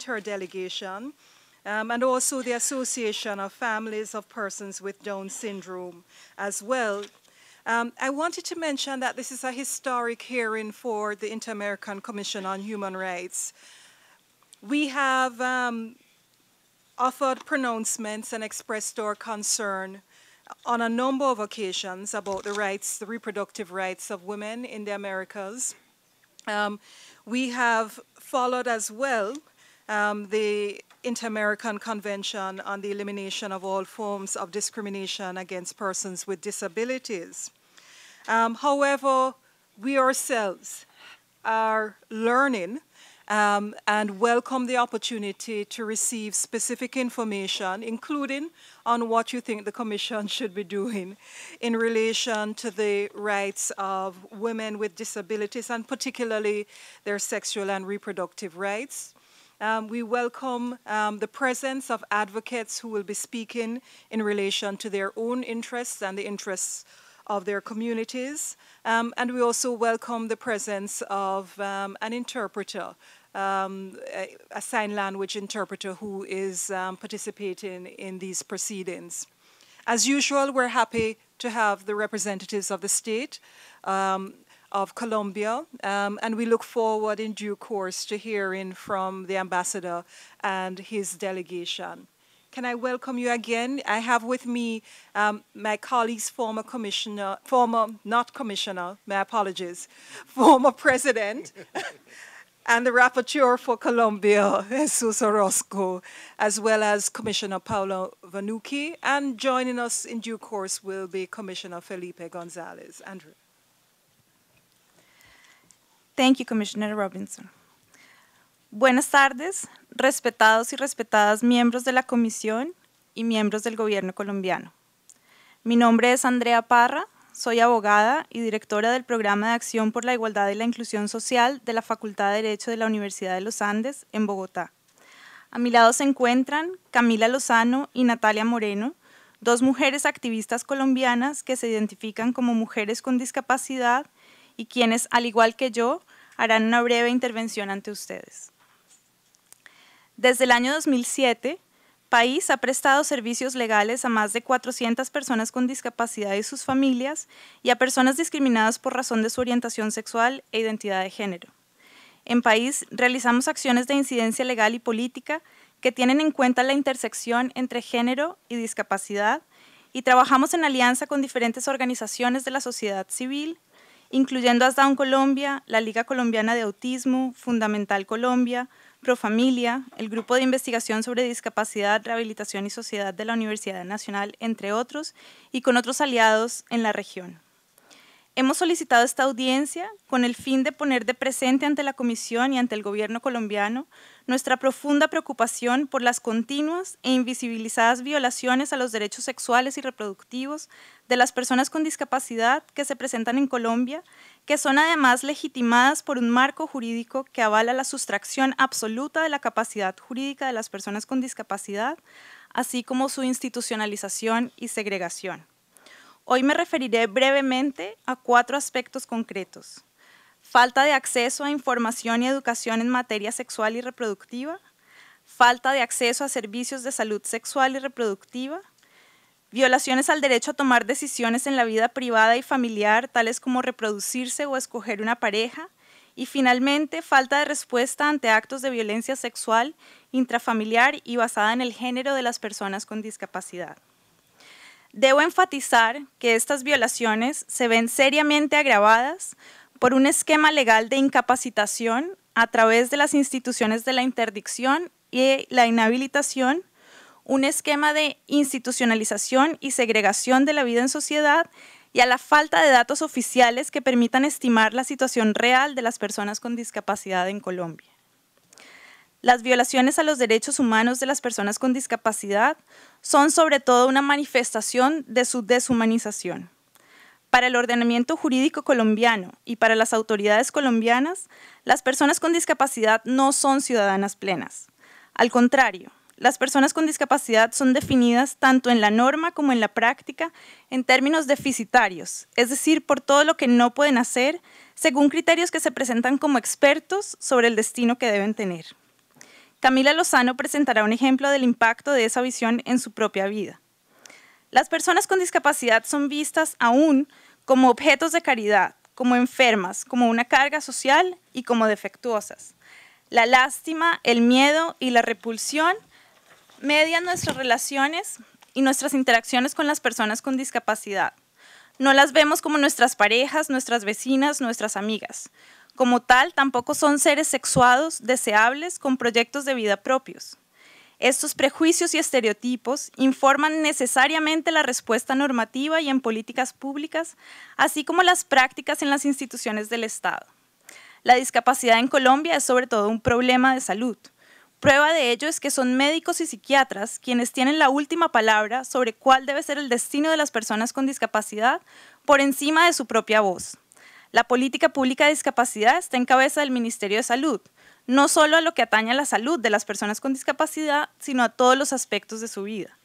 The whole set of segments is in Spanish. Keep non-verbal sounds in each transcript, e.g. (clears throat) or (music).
Winter Delegation um, and also the Association of Families of Persons with Down Syndrome as well. Um, I wanted to mention that this is a historic hearing for the Inter-American Commission on Human Rights. We have um, offered pronouncements and expressed our concern on a number of occasions about the rights, the reproductive rights of women in the Americas. Um, we have followed as well um, the Inter-American Convention on the Elimination of All Forms of Discrimination Against Persons with Disabilities. Um, however, we ourselves are learning um, and welcome the opportunity to receive specific information, including on what you think the Commission (laughs) should be doing in relation to the rights of women with disabilities and particularly their sexual and reproductive rights. Um, we welcome um, the presence of advocates who will be speaking in relation to their own interests and the interests of their communities. Um, and we also welcome the presence of um, an interpreter, um, a, sign language interpreter who is um, participating in these proceedings. As usual, we're happy to have the representatives of the state of Colombia, um, and we look forward in due course to hearing from the ambassador and his delegation. Can I welcome you again? I have with me um, my colleague's former commissioner, former, not commissioner, my apologies, (laughs) former president. (laughs) and the rapporteur for Colombia, (laughs) Jesus Orozco, as well as Commissioner Paolo Vanucci, and joining us in due course will be Commissioner Felipe Gonzalez. Andrew. Thank you, Commissioner Robinson. Buenas tardes, respetados y respetadas miembros de la Comisión y miembros del Gobierno colombiano. Mi nombre es Andrea Parra, soy abogada y directora del Programa de Acción por la Igualdad y la Inclusión Social de la Facultad de Derecho de la Universidad de los Andes en Bogotá. A mi lado se encuentran Camila Lozano y Natalia Moreno, dos mujeres activistas colombianas que se identifican como mujeres con discapacidad y quienes, al igual que yo, harán una breve intervención ante ustedes. Desde el año 2007, País ha prestado servicios legales a más de 400 personas con discapacidad y sus familias y a personas discriminadas por razón de su orientación sexual e identidad de género. En País realizamos acciones de incidencia legal y política que tienen en cuenta la intersección entre género y discapacidad y trabajamos en alianza con diferentes organizaciones de la sociedad civil, incluyendo Asdown Colombia, la Liga Colombiana de Autismo, Fundamental Colombia, Profamilia, el Grupo de Investigación sobre Discapacidad, Rehabilitación y Sociedad de la Universidad Nacional, entre otros, y con otros aliados en la región. Hemos solicitado esta audiencia con el fin de poner de presente ante la Comisión y ante el Gobierno colombiano nuestra profunda preocupación por las continuas e invisibilizadas violaciones a los derechos sexuales y reproductivos de las personas con discapacidad que se presentan en Colombia, que son además legitimadas por un marco jurídico que avala la sustracción absoluta de la capacidad jurídica de las personas con discapacidad, así como su institucionalización y segregación. Hoy me referiré brevemente a cuatro aspectos concretos. Falta de acceso a información y educación en materia sexual y reproductiva, falta de acceso a servicios de salud sexual y reproductiva, violaciones al derecho a tomar decisiones en la vida privada y familiar, tales como reproducirse o escoger una pareja, y finalmente falta de respuesta ante actos de violencia sexual, intrafamiliar y basada en el género de las personas con discapacidad. Debo enfatizar que estas violaciones se ven seriamente agravadas por un esquema legal de incapacitación a través de las instituciones de la interdicción y la inhabilitación, un esquema de institucionalización y segregación de la vida en sociedad y a la falta de datos oficiales que permitan estimar la situación real de las personas con discapacidad en Colombia. Las violaciones a los derechos humanos de las personas con discapacidad son sobre todo una manifestación de su deshumanización. Para el ordenamiento jurídico colombiano y para las autoridades colombianas, las personas con discapacidad no son ciudadanas plenas. Al contrario, las personas con discapacidad son definidas tanto en la norma como en la práctica en términos deficitarios, es decir, por todo lo que no pueden hacer según criterios que se presentan como expertos sobre el destino que deben tener. Camila Lozano presentará un ejemplo del impacto de esa visión en su propia vida. Las personas con discapacidad son vistas aún como objetos de caridad, como enfermas, como una carga social y como defectuosas. La lástima, el miedo y la repulsión median nuestras relaciones y nuestras interacciones con las personas con discapacidad. No las vemos como nuestras parejas, nuestras vecinas, nuestras amigas. Como tal, tampoco son seres sexuados, deseables, con proyectos de vida propios. Estos prejuicios y estereotipos informan necesariamente la respuesta normativa y en políticas públicas, así como las prácticas en las instituciones del Estado. La discapacidad en Colombia es sobre todo un problema de salud. Prueba de ello es que son médicos y psiquiatras quienes tienen la última palabra sobre cuál debe ser el destino de las personas con discapacidad por encima de su propia voz. La política pública de discapacidad está en cabeza del Ministerio de Salud, no solo a lo que atañe a la salud de las personas con discapacidad, sino a todos los aspectos de su vida.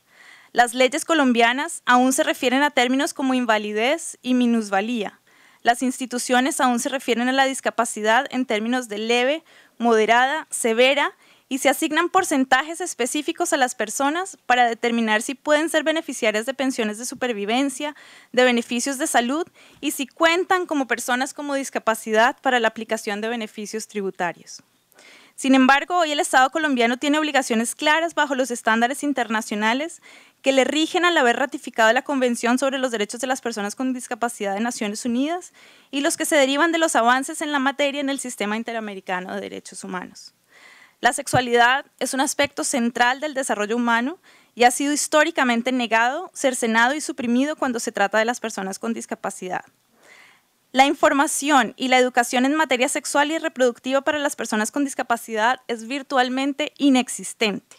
Las leyes colombianas aún se refieren a términos como invalidez y minusvalía. Las instituciones aún se refieren a la discapacidad en términos de leve, moderada, severa y se asignan porcentajes específicos a las personas para determinar si pueden ser beneficiarias de pensiones de supervivencia, de beneficios de salud y si cuentan como personas con discapacidad para la aplicación de beneficios tributarios. Sin embargo, hoy el Estado colombiano tiene obligaciones claras bajo los estándares internacionales que le rigen al haber ratificado la Convención sobre los Derechos de las Personas con Discapacidad de Naciones Unidas y los que se derivan de los avances en la materia en el sistema interamericano de derechos humanos. La sexualidad es un aspecto central del desarrollo humano y ha sido históricamente negado, cercenado y suprimido cuando se trata de las personas con discapacidad. La información y la educación en materia sexual y reproductiva para las personas con discapacidad es virtualmente inexistente.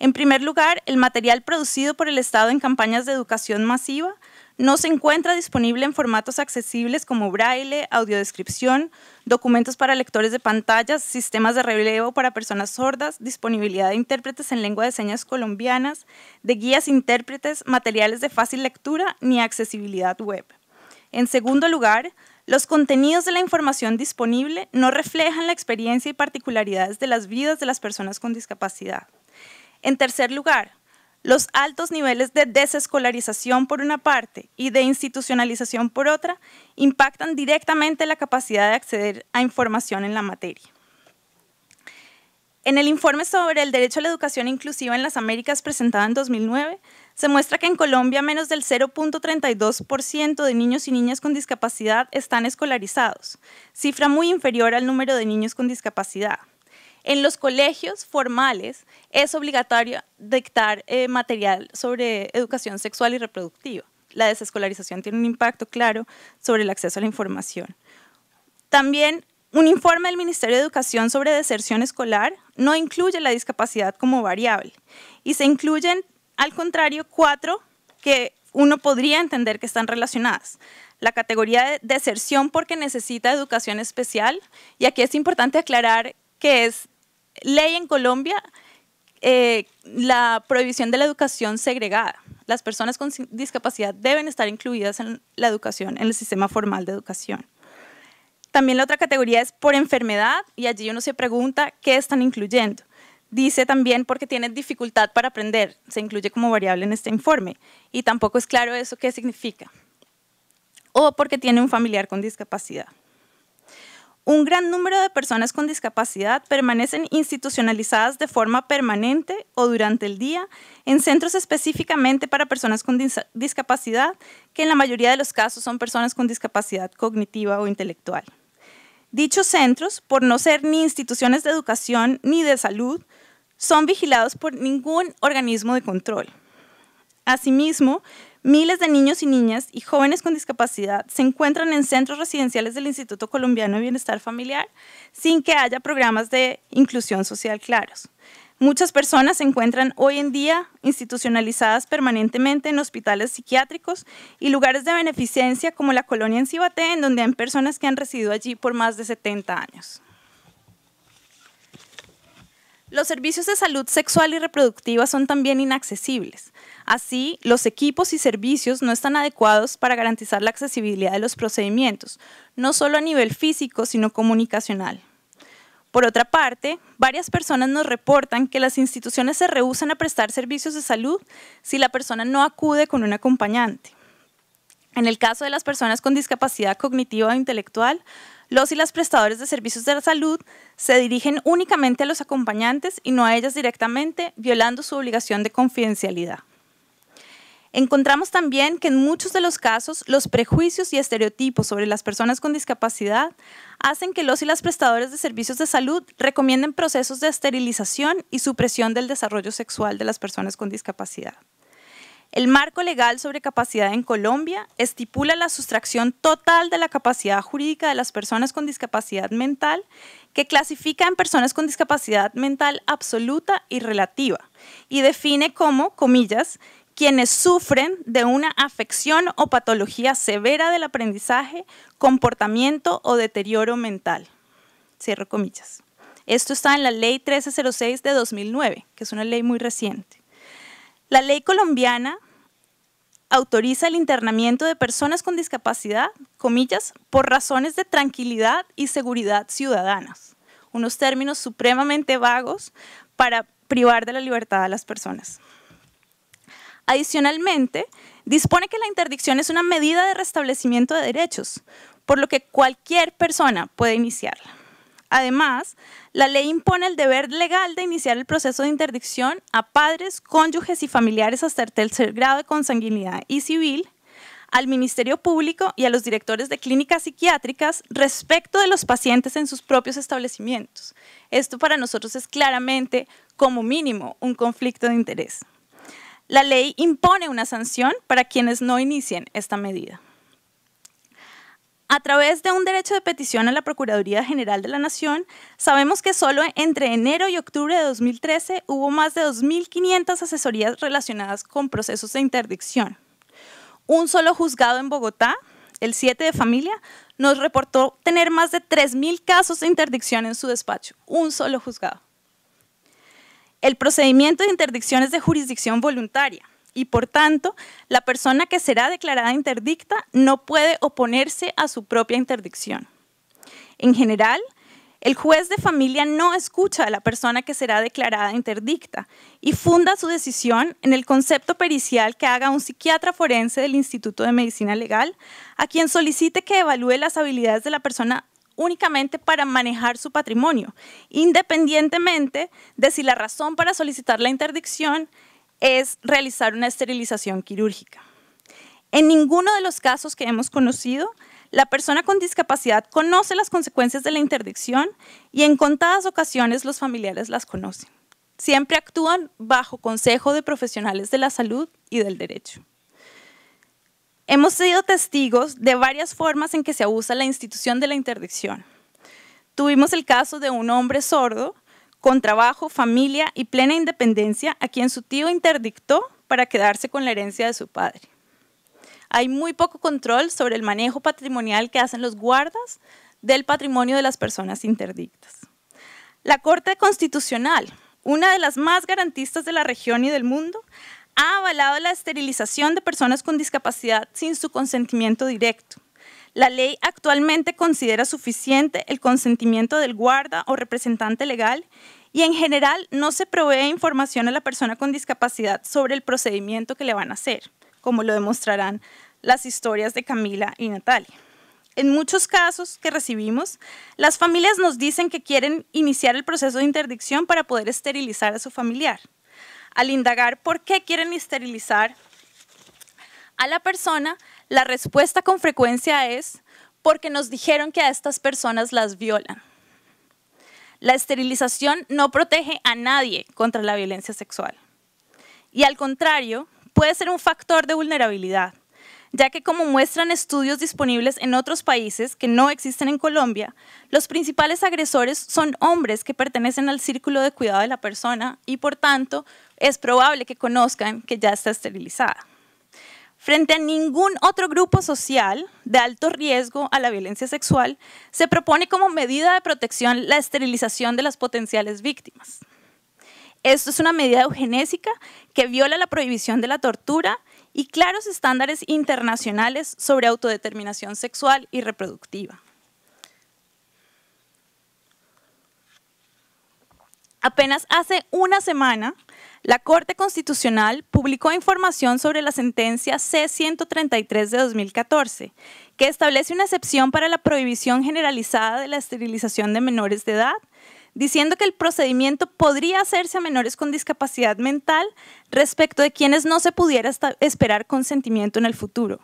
En primer lugar, el material producido por el Estado en campañas de educación masiva no se encuentra disponible en formatos accesibles como braille, audiodescripción, documentos para lectores de pantallas, sistemas de relevo para personas sordas, disponibilidad de intérpretes en lengua de señas colombianas, de guías intérpretes, materiales de fácil lectura ni accesibilidad web. En segundo lugar, los contenidos de la información disponible no reflejan la experiencia y particularidades de las vidas de las personas con discapacidad. En tercer lugar, los altos niveles de desescolarización por una parte y de institucionalización por otra impactan directamente la capacidad de acceder a información en la materia. En el informe sobre el derecho a la educación inclusiva en las Américas presentado en 2009, se muestra que en Colombia menos del 0.32% de niños y niñas con discapacidad están escolarizados, cifra muy inferior al número de niños con discapacidad. En los colegios formales es obligatorio dictar eh, material sobre educación sexual y reproductiva. La desescolarización tiene un impacto claro sobre el acceso a la información. También un informe del Ministerio de Educación sobre deserción escolar no incluye la discapacidad como variable y se incluyen, al contrario, cuatro que uno podría entender que están relacionadas. La categoría de deserción porque necesita educación especial, y aquí es importante aclarar que es ley en Colombia eh, la prohibición de la educación segregada. Las personas con discapacidad deben estar incluidas en la educación, en el sistema formal de educación. También la otra categoría es por enfermedad y allí uno se pregunta qué están incluyendo. Dice también porque tienen dificultad para aprender, se incluye como variable en este informe y tampoco es claro eso qué significa. O porque tiene un familiar con discapacidad un gran número de personas con discapacidad permanecen institucionalizadas de forma permanente o durante el día en centros específicamente para personas con discapacidad, que en la mayoría de los casos son personas con discapacidad cognitiva o intelectual. Dichos centros, por no ser ni instituciones de educación ni de salud, son vigilados por ningún organismo de control. Asimismo, Miles de niños y niñas y jóvenes con discapacidad se encuentran en centros residenciales del Instituto Colombiano de Bienestar Familiar sin que haya programas de inclusión social claros. Muchas personas se encuentran hoy en día institucionalizadas permanentemente en hospitales psiquiátricos y lugares de beneficencia como la colonia en Cibaté, en donde hay personas que han residido allí por más de 70 años. Los servicios de salud sexual y reproductiva son también inaccesibles. Así, los equipos y servicios no están adecuados para garantizar la accesibilidad de los procedimientos, no solo a nivel físico, sino comunicacional. Por otra parte, varias personas nos reportan que las instituciones se rehúsan a prestar servicios de salud si la persona no acude con un acompañante. En el caso de las personas con discapacidad cognitiva o intelectual, los y las prestadores de servicios de la salud se dirigen únicamente a los acompañantes y no a ellas directamente, violando su obligación de confidencialidad. Encontramos también que en muchos de los casos los prejuicios y estereotipos sobre las personas con discapacidad hacen que los y las prestadores de servicios de salud recomienden procesos de esterilización y supresión del desarrollo sexual de las personas con discapacidad. El marco legal sobre capacidad en Colombia estipula la sustracción total de la capacidad jurídica de las personas con discapacidad mental, que clasifica en personas con discapacidad mental absoluta y relativa, y define como, comillas, quienes sufren de una afección o patología severa del aprendizaje, comportamiento o deterioro mental. Cierro comillas. Esto está en la Ley 1306 de 2009, que es una ley muy reciente. La ley colombiana autoriza el internamiento de personas con discapacidad, comillas, por razones de tranquilidad y seguridad ciudadanas, unos términos supremamente vagos para privar de la libertad a las personas. Adicionalmente, dispone que la interdicción es una medida de restablecimiento de derechos, por lo que cualquier persona puede iniciarla. Además, la ley impone el deber legal de iniciar el proceso de interdicción a padres, cónyuges y familiares hasta el tercer grado de consanguinidad y civil, al Ministerio Público y a los directores de clínicas psiquiátricas respecto de los pacientes en sus propios establecimientos. Esto para nosotros es claramente, como mínimo, un conflicto de interés. La ley impone una sanción para quienes no inicien esta medida. A través de un derecho de petición a la Procuraduría General de la Nación, sabemos que solo entre enero y octubre de 2013 hubo más de 2.500 asesorías relacionadas con procesos de interdicción. Un solo juzgado en Bogotá, el 7 de familia, nos reportó tener más de 3.000 casos de interdicción en su despacho, un solo juzgado. El procedimiento de interdicciones de jurisdicción voluntaria y por tanto, la persona que será declarada interdicta no puede oponerse a su propia interdicción. En general, el juez de familia no escucha a la persona que será declarada interdicta y funda su decisión en el concepto pericial que haga un psiquiatra forense del Instituto de Medicina Legal, a quien solicite que evalúe las habilidades de la persona únicamente para manejar su patrimonio, independientemente de si la razón para solicitar la interdicción es realizar una esterilización quirúrgica. En ninguno de los casos que hemos conocido, la persona con discapacidad conoce las consecuencias de la interdicción y en contadas ocasiones los familiares las conocen. Siempre actúan bajo consejo de profesionales de la salud y del derecho. Hemos sido testigos de varias formas en que se abusa la institución de la interdicción. Tuvimos el caso de un hombre sordo con trabajo, familia y plena independencia a quien su tío interdictó para quedarse con la herencia de su padre. Hay muy poco control sobre el manejo patrimonial que hacen los guardas del patrimonio de las personas interdictas. La Corte Constitucional, una de las más garantistas de la región y del mundo, ha avalado la esterilización de personas con discapacidad sin su consentimiento directo la ley actualmente considera suficiente el consentimiento del guarda o representante legal y en general no se provee información a la persona con discapacidad sobre el procedimiento que le van a hacer, como lo demostrarán las historias de Camila y Natalia. En muchos casos que recibimos, las familias nos dicen que quieren iniciar el proceso de interdicción para poder esterilizar a su familiar. Al indagar por qué quieren esterilizar a la persona, la respuesta con frecuencia es porque nos dijeron que a estas personas las violan. La esterilización no protege a nadie contra la violencia sexual. Y al contrario, puede ser un factor de vulnerabilidad, ya que como muestran estudios disponibles en otros países que no existen en Colombia, los principales agresores son hombres que pertenecen al círculo de cuidado de la persona y por tanto es probable que conozcan que ya está esterilizada frente a ningún otro grupo social de alto riesgo a la violencia sexual, se propone como medida de protección la esterilización de las potenciales víctimas. Esto es una medida eugenésica que viola la prohibición de la tortura y claros estándares internacionales sobre autodeterminación sexual y reproductiva. Apenas hace una semana, la Corte Constitucional publicó información sobre la sentencia C-133 de 2014, que establece una excepción para la prohibición generalizada de la esterilización de menores de edad, diciendo que el procedimiento podría hacerse a menores con discapacidad mental respecto de quienes no se pudiera esperar consentimiento en el futuro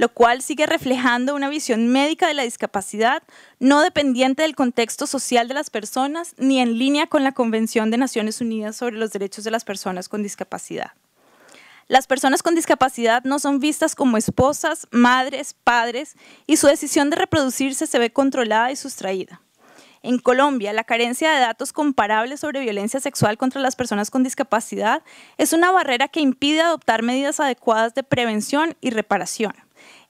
lo cual sigue reflejando una visión médica de la discapacidad no dependiente del contexto social de las personas ni en línea con la Convención de Naciones Unidas sobre los Derechos de las Personas con Discapacidad. Las personas con discapacidad no son vistas como esposas, madres, padres y su decisión de reproducirse se ve controlada y sustraída. En Colombia, la carencia de datos comparables sobre violencia sexual contra las personas con discapacidad es una barrera que impide adoptar medidas adecuadas de prevención y reparación.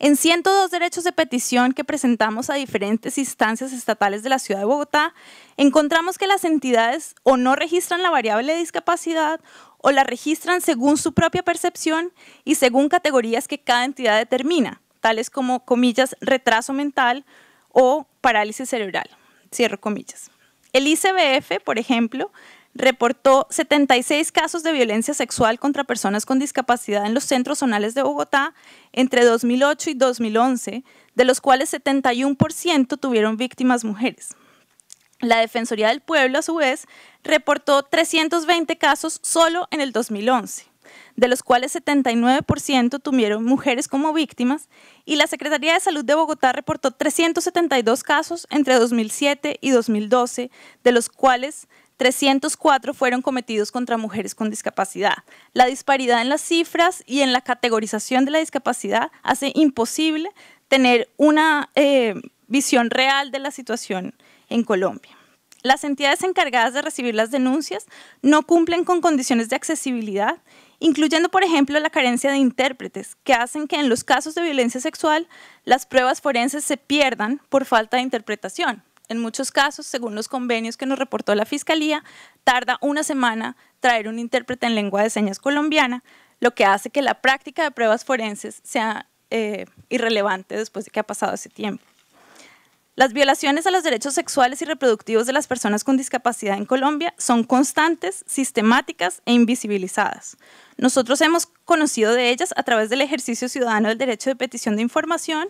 En 102 derechos de petición que presentamos a diferentes instancias estatales de la Ciudad de Bogotá, encontramos que las entidades o no registran la variable de discapacidad o la registran según su propia percepción y según categorías que cada entidad determina, tales como, comillas, retraso mental o parálisis cerebral, cierro comillas. El ICBF, por ejemplo, reportó 76 casos de violencia sexual contra personas con discapacidad en los centros zonales de Bogotá entre 2008 y 2011, de los cuales 71% tuvieron víctimas mujeres. La Defensoría del Pueblo, a su vez, reportó 320 casos solo en el 2011, de los cuales 79% tuvieron mujeres como víctimas, y la Secretaría de Salud de Bogotá reportó 372 casos entre 2007 y 2012, de los cuales 304 fueron cometidos contra mujeres con discapacidad. La disparidad en las cifras y en la categorización de la discapacidad hace imposible tener una eh, visión real de la situación en Colombia. Las entidades encargadas de recibir las denuncias no cumplen con condiciones de accesibilidad, incluyendo, por ejemplo, la carencia de intérpretes, que hacen que en los casos de violencia sexual las pruebas forenses se pierdan por falta de interpretación. En muchos casos, según los convenios que nos reportó la Fiscalía, tarda una semana traer un intérprete en lengua de señas colombiana, lo que hace que la práctica de pruebas forenses sea eh, irrelevante después de que ha pasado ese tiempo. Las violaciones a los derechos sexuales y reproductivos de las personas con discapacidad en Colombia son constantes, sistemáticas e invisibilizadas. Nosotros hemos conocido de ellas a través del ejercicio ciudadano del derecho de petición de información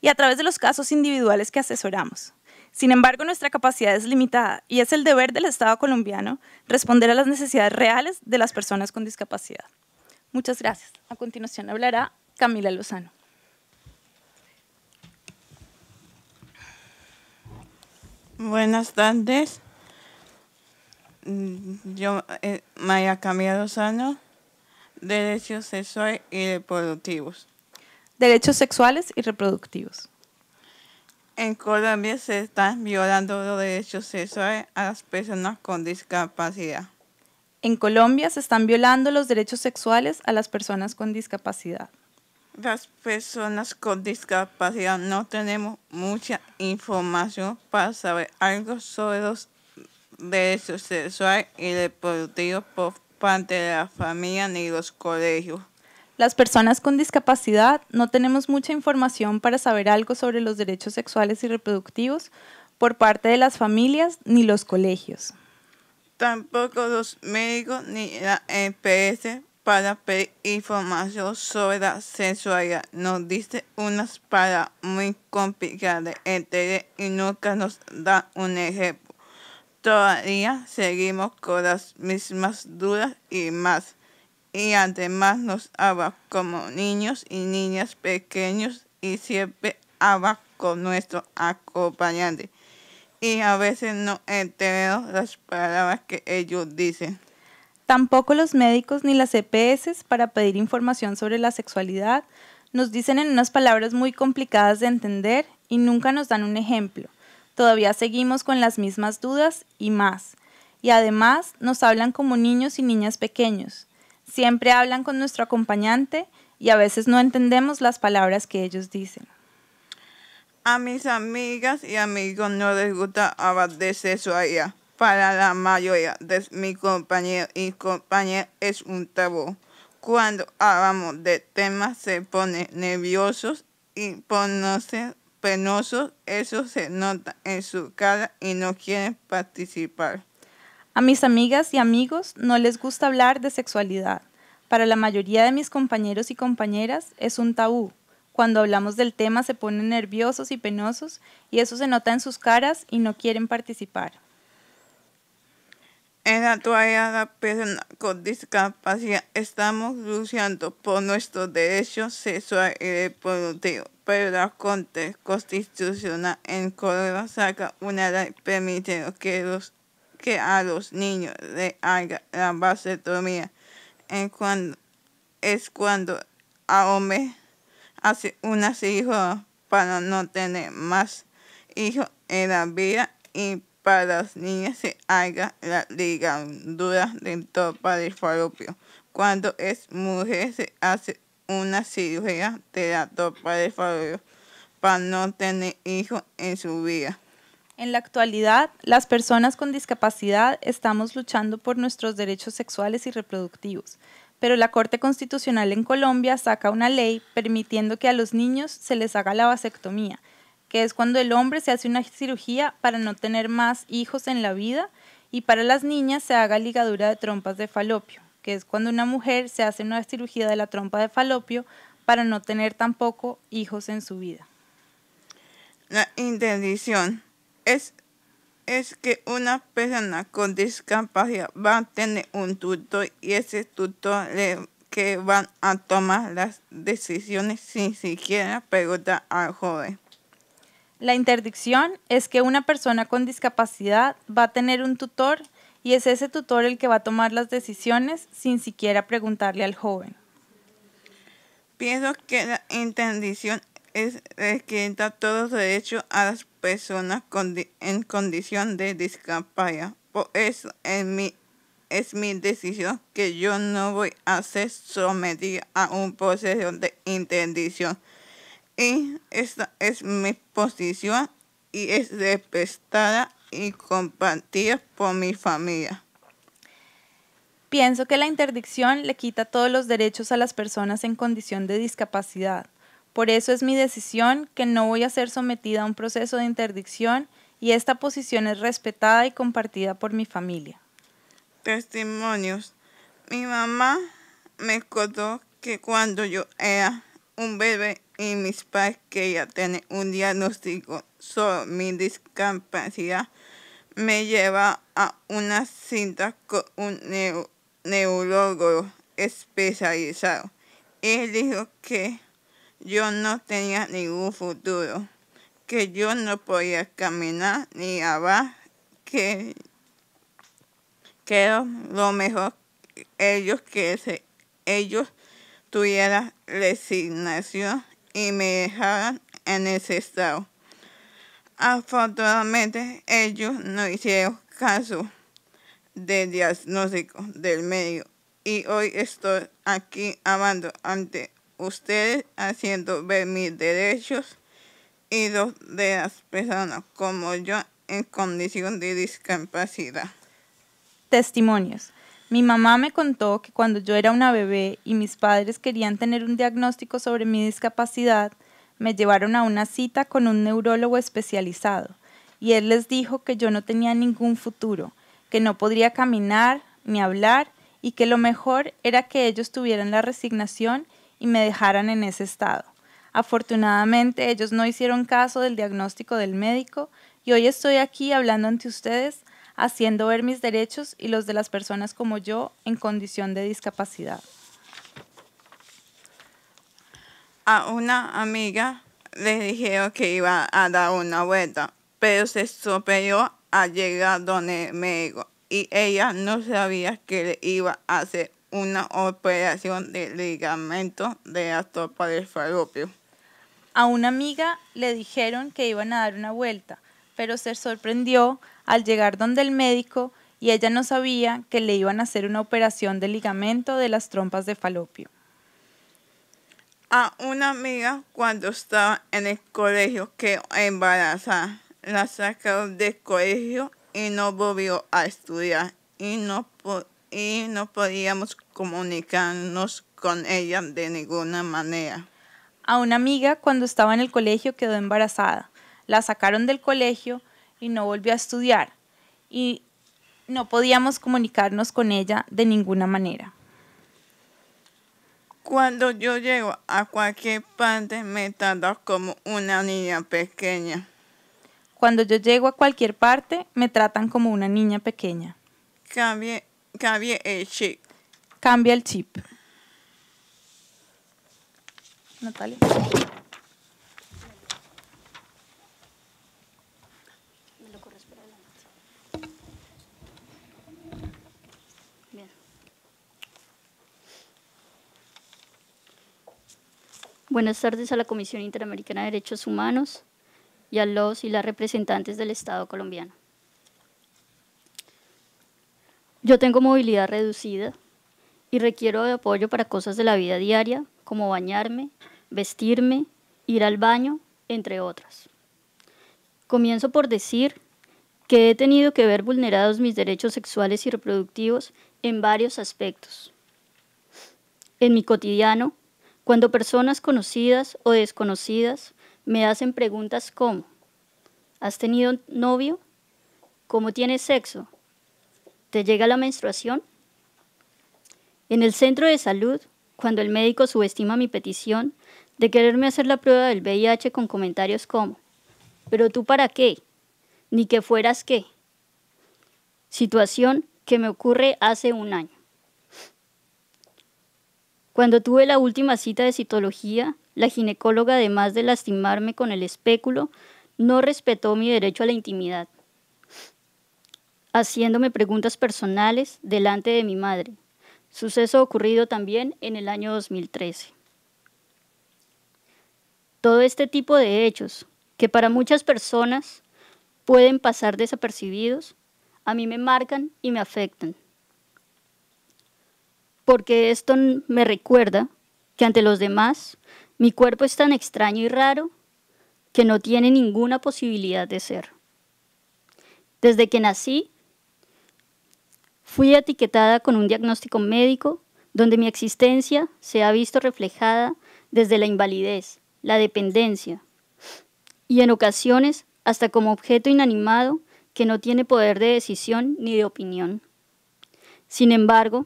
y a través de los casos individuales que asesoramos. Sin embargo, nuestra capacidad es limitada y es el deber del Estado colombiano responder a las necesidades reales de las personas con discapacidad. Muchas gracias. A continuación hablará Camila Lozano. Buenas tardes. Yo, eh, Maya Camila Lozano, Derechos Sexuales y Reproductivos. Derechos Sexuales y Reproductivos. En Colombia se están violando los derechos sexuales a las personas con discapacidad. En Colombia se están violando los derechos sexuales a las personas con discapacidad. Las personas con discapacidad no tenemos mucha información para saber algo sobre los derechos sexuales y reproductivos por parte de la familia ni los colegios. Las personas con discapacidad no tenemos mucha información para saber algo sobre los derechos sexuales y reproductivos por parte de las familias ni los colegios. Tampoco los médicos ni la EPS para pedir información sobre la sexualidad. Nos dice unas palabras muy complicadas entender y nunca nos da un ejemplo. Todavía seguimos con las mismas dudas y más y además nos habla como niños y niñas pequeños y siempre habla con nuestro acompañante. Y a veces no entiendo las palabras que ellos dicen. Tampoco los médicos ni las EPS para pedir información sobre la sexualidad nos dicen en unas palabras muy complicadas de entender y nunca nos dan un ejemplo. Todavía seguimos con las mismas dudas y más. Y además nos hablan como niños y niñas pequeños, Siempre hablan con nuestro acompañante y a veces no entendemos las palabras que ellos dicen. A mis amigas y amigos no les gusta hablar de allá Para la mayoría de mis compañeros y compañeras es un tabú. Cuando hablamos de temas se pone nerviosos y ponen penosos, eso se nota en su cara y no quieren participar. A mis amigas y amigos no les gusta hablar de sexualidad. Para la mayoría de mis compañeros y compañeras es un tabú. Cuando hablamos del tema se ponen nerviosos y penosos y eso se nota en sus caras y no quieren participar. En la toalla con discapacidad estamos luchando por nuestros derechos sexuales y reproductivos, pero la Corte Constitucional en Córdoba saca una ley permitiendo que los que a los niños le haga la vasectomía en es cuando a hombre hace una cirugía para no tener más hijos en la vida y para las niñas se haga la ligadura del para de falopio. Cuando es mujer se hace una cirugía de la topa de falopio para no tener hijos en su vida. En la actualidad, las personas con discapacidad estamos luchando por nuestros derechos sexuales y reproductivos, pero la Corte Constitucional en Colombia saca una ley permitiendo que a los niños se les haga la vasectomía, que es cuando el hombre se hace una cirugía para no tener más hijos en la vida, y para las niñas se haga ligadura de trompas de falopio, que es cuando una mujer se hace una cirugía de la trompa de falopio para no tener tampoco hijos en su vida. La interdicción es, es que una persona con discapacidad va a tener un tutor y ese tutor el que va a tomar las decisiones sin siquiera preguntar al joven. La interdicción es que una persona con discapacidad va a tener un tutor y es ese tutor el que va a tomar las decisiones sin siquiera preguntarle al joven. Pienso que la interdicción es, da todos los derechos a las personas en condición de discapacidad. Por eso es mi, es mi decisión que yo no voy a ser sometida a un proceso de interdicción. Y esta es mi posición y es respetada y compartida por mi familia. Pienso que la interdicción le quita todos los derechos a las personas en condición de discapacidad. Por eso es mi decisión que no voy a ser sometida a un proceso de interdicción y esta posición es respetada y compartida por mi familia. Testimonios. Mi mamá me contó que cuando yo era un bebé y mis padres que ya tienen un diagnóstico sobre mi discapacidad, me lleva a una cinta con un neurólogo especializado. Él dijo que yo no tenía ningún futuro, que yo no podía caminar ni hablar, que, era lo mejor ellos que ellos tuvieran resignación y me dejaran en ese estado. Afortunadamente ellos no hicieron caso del diagnóstico del medio y hoy estoy aquí hablando ante ustedes haciendo ver mis derechos y los de las personas como yo en condición de discapacidad. Testimonios. Mi mamá me contó que cuando yo era una bebé y mis padres querían tener un diagnóstico sobre mi discapacidad, me llevaron a una cita con un neurólogo especializado y él les dijo que yo no tenía ningún futuro, que no podría caminar ni hablar y que lo mejor era que ellos tuvieran la resignación y me dejaran en ese estado. Afortunadamente ellos no hicieron caso del diagnóstico del médico y hoy estoy aquí hablando ante ustedes, haciendo ver mis derechos y los de las personas como yo en condición de discapacidad. A una amiga le dijeron que iba a dar una vuelta, pero se estropeó al llegar donde me llegó, y ella no sabía que le iba a hacer una operación de ligamento de las para del falopio. A una amiga le dijeron que iban a dar una vuelta, pero se sorprendió al llegar donde el médico y ella no sabía que le iban a hacer una operación de ligamento de las trompas de falopio. A una amiga cuando estaba en el colegio que embarazada, la sacaron del colegio y no volvió a estudiar y no, y no podíamos comunicarnos con ella de ninguna manera. A una amiga cuando estaba en el colegio quedó embarazada. La sacaron del colegio y no volvió a estudiar. Y no podíamos comunicarnos con ella de ninguna manera. Cuando yo llego a cualquier parte me tratan como una niña pequeña. Cuando yo llego a cualquier parte me tratan como una niña pequeña. Cambie, cambie el eh, chip cambia el chip. Natalia. Buenas tardes a la Comisión Interamericana de Derechos Humanos y a los y las representantes del Estado colombiano. Yo tengo movilidad reducida, y requiero de apoyo para cosas de la vida diaria, como bañarme, vestirme, ir al baño, entre otras. Comienzo por decir que he tenido que ver vulnerados mis derechos sexuales y reproductivos en varios aspectos. En mi cotidiano, cuando personas conocidas o desconocidas me hacen preguntas como, ¿has tenido novio? ¿Cómo tienes sexo? ¿Te llega la menstruación? En el centro de salud, cuando el médico subestima mi petición de quererme hacer la prueba del VIH con comentarios como, ¿pero tú para qué? Ni que fueras qué. Situación que me ocurre hace un año. Cuando tuve la última cita de citología, la ginecóloga, además de lastimarme con el espéculo, no respetó mi derecho a la intimidad, haciéndome preguntas personales delante de mi madre, suceso ocurrido también en el año 2013. Todo este tipo de hechos, que para muchas personas pueden pasar desapercibidos, a mí me marcan y me afectan. Porque esto me recuerda que ante los demás mi cuerpo es tan extraño y raro que no tiene ninguna posibilidad de ser. Desde que nací Fui etiquetada con un diagnóstico médico donde mi existencia se ha visto reflejada desde la invalidez, la dependencia y en ocasiones hasta como objeto inanimado que no tiene poder de decisión ni de opinión. Sin embargo,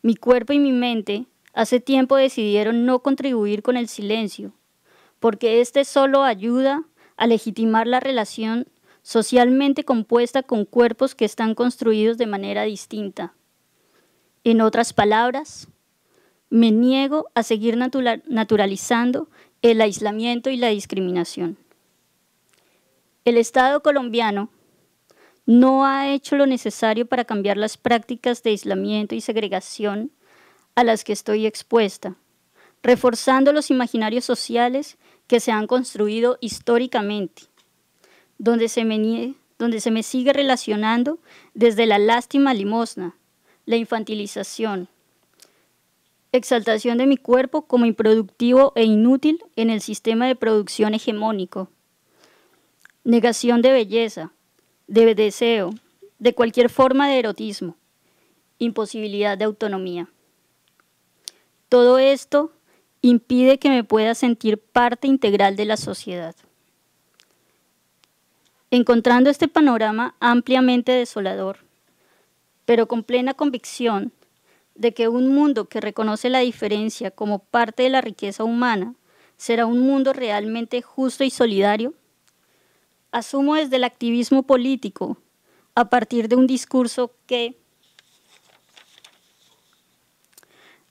mi cuerpo y mi mente hace tiempo decidieron no contribuir con el silencio, porque éste solo ayuda a legitimar la relación socialmente compuesta con cuerpos que están construidos de manera distinta. En otras palabras, me niego a seguir naturalizando el aislamiento y la discriminación. El Estado colombiano no ha hecho lo necesario para cambiar las prácticas de aislamiento y segregación a las que estoy expuesta, reforzando los imaginarios sociales que se han construido históricamente donde se me, donde se me sigue relacionando desde la lástima limosna, la infantilización, exaltación de mi cuerpo como improductivo e inútil en el sistema de producción hegemónico, negación de belleza, de deseo, de cualquier forma de erotismo, imposibilidad de autonomía. Todo esto impide que me pueda sentir parte integral de la sociedad encontrando este panorama ampliamente desolador, pero con plena convicción de que un mundo que reconoce la diferencia como parte de la riqueza humana será un mundo realmente justo y solidario? Asumo desde el activismo político, a partir de un discurso que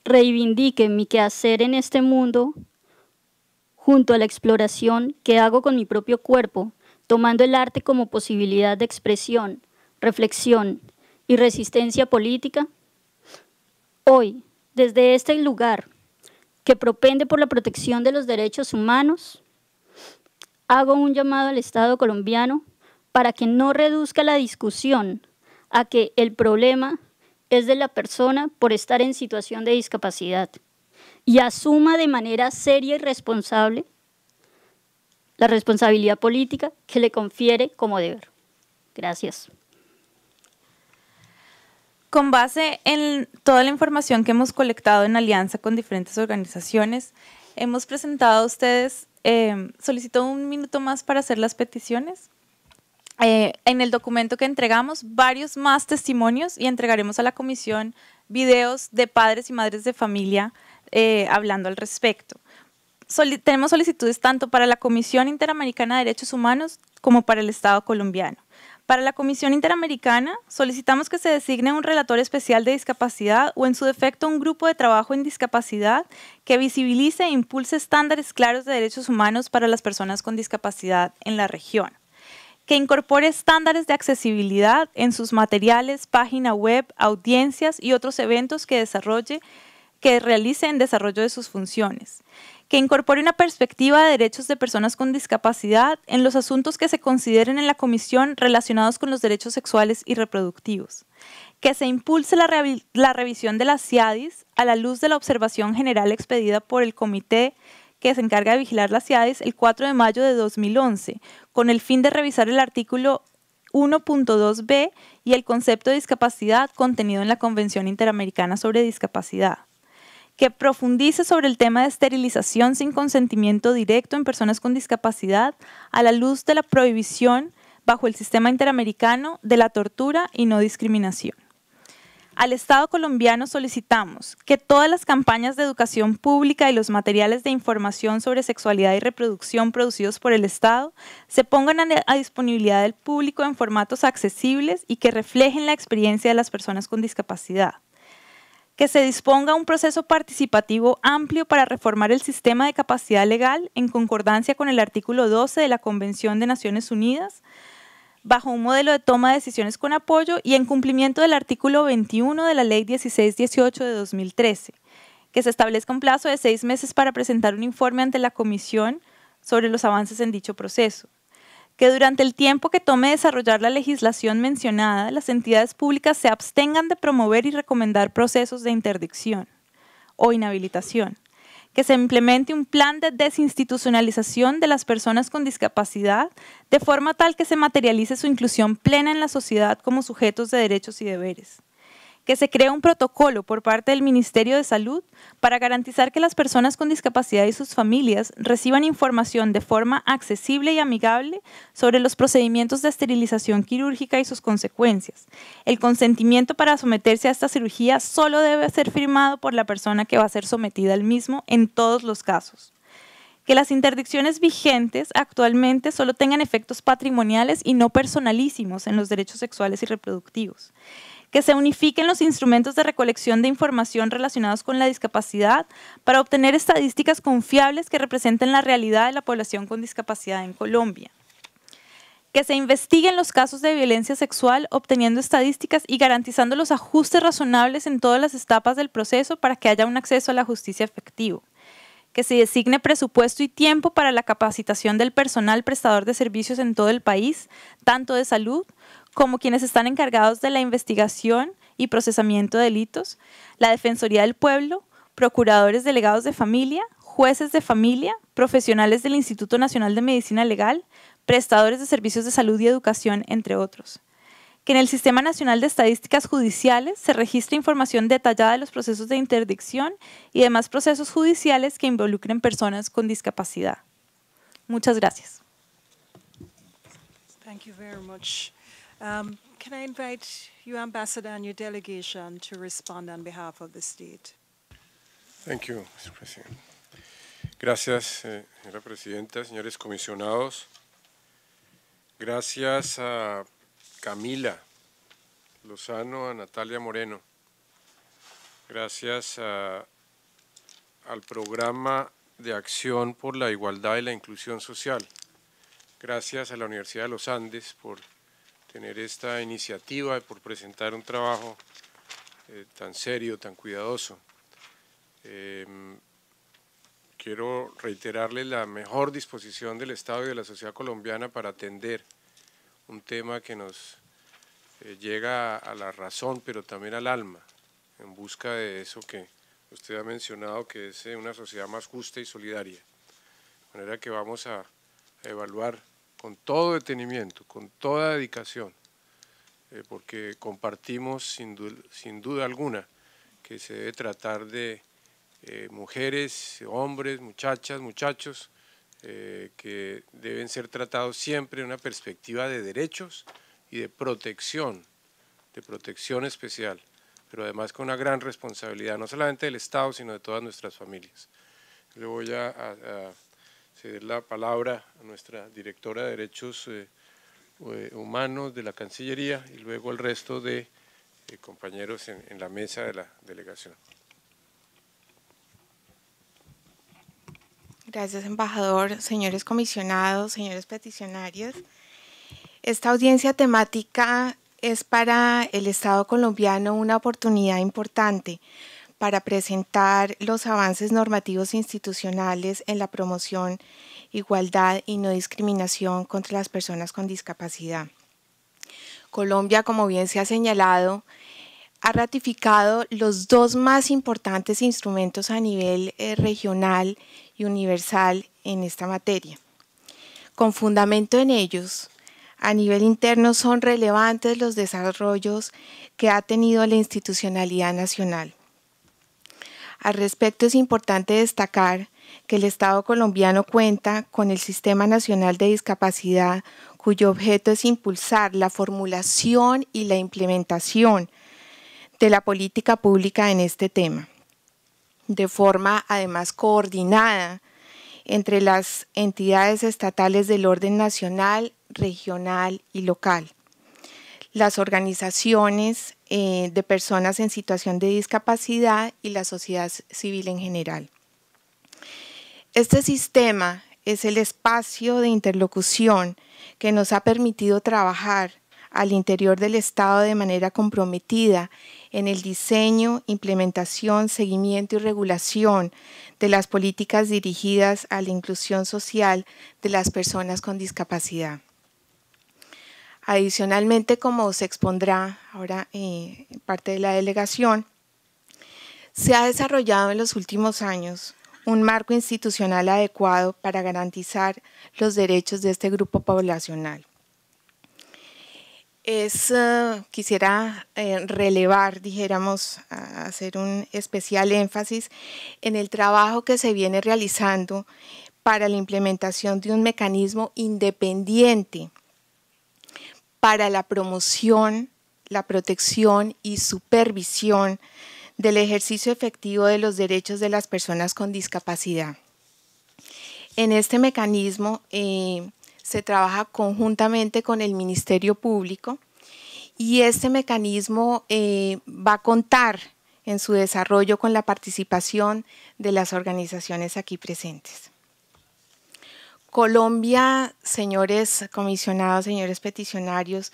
reivindique mi quehacer en este mundo junto a la exploración que hago con mi propio cuerpo tomando el arte como posibilidad de expresión, reflexión y resistencia política? Hoy, desde este lugar que propende por la protección de los derechos humanos, hago un llamado al Estado colombiano para que no reduzca la discusión a que el problema es de la persona por estar en situación de discapacidad y asuma de manera seria y responsable la responsabilidad política que le confiere como deber. Gracias. Con base en toda la información que hemos colectado en alianza con diferentes organizaciones, hemos presentado a ustedes, eh, solicito un minuto más para hacer las peticiones. Eh, en el documento que entregamos, varios más testimonios y entregaremos a la comisión videos de padres y madres de familia eh, hablando al respecto tenemos solicitudes tanto para la Comisión Interamericana de Derechos Humanos como para el Estado colombiano. Para la Comisión Interamericana, solicitamos que se designe un relator especial de discapacidad o en su defecto un grupo de trabajo en discapacidad que visibilice e impulse estándares claros de derechos humanos para las personas con discapacidad en la región que incorpore estándares de accesibilidad en sus materiales, página web, audiencias y otros eventos que desarrolle, que realice en desarrollo de sus funciones, que incorpore una perspectiva de derechos de personas con discapacidad en los asuntos que se consideren en la comisión relacionados con los derechos sexuales y reproductivos, que se impulse la, revisión de la CIADIS a la luz de la observación general expedida por el Comité que se encarga de vigilar la CIADIS el 4 de mayo de 2011, con el fin de revisar el artículo 1.2b y el concepto de discapacidad contenido en la Convención Interamericana sobre Discapacidad que profundice sobre el tema de esterilización sin consentimiento directo en personas con discapacidad a la luz de la prohibición bajo el sistema interamericano de la tortura y no discriminación. Al Estado colombiano solicitamos que todas las campañas de educación pública y los materiales de información sobre sexualidad y reproducción producidos por el Estado se pongan a, disponibilidad del público en formatos accesibles y que reflejen la experiencia de las personas con discapacidad que se disponga un proceso participativo amplio para reformar el sistema de capacidad legal en concordancia con el artículo 12 de la Convención de Naciones Unidas, bajo un modelo de toma de decisiones con apoyo y en cumplimiento del artículo 21 de la Ley 1618 de 2013, que se establezca un plazo de seis meses para presentar un informe ante la Comisión sobre los avances en dicho proceso que durante el tiempo que tome desarrollar la legislación mencionada, las entidades públicas se abstengan de promover y recomendar procesos de interdicción o inhabilitación, que se implemente un plan de desinstitucionalización de las personas con discapacidad de forma tal que se materialice su inclusión plena en la sociedad como sujetos de derechos y deberes que se crea un protocolo por parte del Ministerio de Salud para garantizar que las personas con discapacidad y sus familias reciban información de forma accesible y amigable sobre los procedimientos de esterilización quirúrgica y sus consecuencias. El consentimiento para someterse a esta cirugía solo debe ser firmado por la persona que va a ser sometida al mismo en todos los casos que las interdicciones vigentes actualmente solo tengan efectos patrimoniales y no personalísimos en los derechos sexuales y reproductivos, que se unifiquen los instrumentos de recolección de información relacionados con la discapacidad para obtener estadísticas confiables que representen la realidad de la población con discapacidad en Colombia que se investiguen los casos de violencia sexual obteniendo estadísticas y garantizando los ajustes razonables en todas las etapas del proceso para que haya un acceso a la justicia efectivo. Que se designe presupuesto y tiempo para la capacitación del personal prestador de servicios en todo el país, tanto de salud como quienes están encargados de la investigación y procesamiento de delitos, la Defensoría del Pueblo, procuradores delegados de familia, jueces de familia, profesionales del Instituto Nacional de Medicina Legal, prestadores de servicios de salud y educación, entre otros. Que en el Sistema Nacional de Estadísticas Judiciales se registre información detallada de los procesos de interdicción y demás procesos judiciales que involucren personas con discapacidad. Muchas gracias. Um, can I invite you, Ambassador, and your delegation to respond on behalf of the state? Thank you, Mr. President. Gracias, eh, señora presidenta, señores comisionados. Gracias a Camila Lozano, a Natalia Moreno. Gracias al programa de acción por la igualdad y la inclusión social. Gracias a la Universidad de los Andes por tener esta iniciativa y por presentar un trabajo eh, tan serio, tan cuidadoso. Em, quiero reiterarle la mejor disposición del Estado y de la sociedad colombiana para atender un tema que nos eh, llega a la razón, pero también al alma, en busca de eso que usted ha mencionado, que es eh, una sociedad más justa y solidaria. De manera que vamos a evaluar con todo detenimiento, con toda dedicación, eh, porque compartimos sin, duda alguna que se debe tratar de eh, mujeres, hombres, muchachas, muchachos, eh, que deben ser tratados siempre en una perspectiva de derechos y de protección, de protección especial, pero además con una gran responsabilidad, no solamente del Estado, sino de todas nuestras familias. Le voy a ceder la palabra a nuestra directora de Derechos eh, eh, Humanos de la Cancillería y luego al resto de eh, compañeros en, en la mesa de la delegación. Gracias, embajador, señores comisionados, señores peticionarios. Esta audiencia temática es para el Estado colombiano una oportunidad importante para presentar los avances normativos institucionales en la promoción, igualdad y no discriminación contra las personas con discapacidad. Colombia, como bien se ha señalado, ha ratificado los dos más importantes instrumentos a nivel eh, regional y universal en esta materia. Con fundamento en ellos, a nivel interno son relevantes los desarrollos que ha tenido la institucionalidad nacional. Al respecto es importante destacar que el Estado colombiano cuenta con el Sistema Nacional de Discapacidad, cuyo objeto es impulsar la formulación y la implementación de la política pública en este tema, de forma además coordinada entre las entidades estatales del orden nacional, regional y local, las organizaciones eh, de personas en situación de discapacidad y la sociedad civil en general. Este sistema es el espacio de interlocución que nos ha permitido trabajar al interior del Estado de manera comprometida en el diseño, implementación, seguimiento y regulación de las políticas dirigidas a la inclusión social de las personas con discapacidad. Adicionalmente, como se expondrá ahora en eh, parte de la delegación, se ha desarrollado en los últimos años un marco institucional adecuado para garantizar los derechos de este grupo poblacional. Eh, quisiera eh, relevar, dijéramos, hacer un especial énfasis en el trabajo que se viene realizando para la implementación de un mecanismo independiente para la promoción, la protección y supervisión del ejercicio efectivo de los derechos de las personas con discapacidad. En este mecanismo eh, se trabaja conjuntamente con el Ministerio Público y este mecanismo eh, va a contar en su desarrollo con la participación de las organizaciones aquí presentes. Colombia, señores comisionados, señores peticionarios,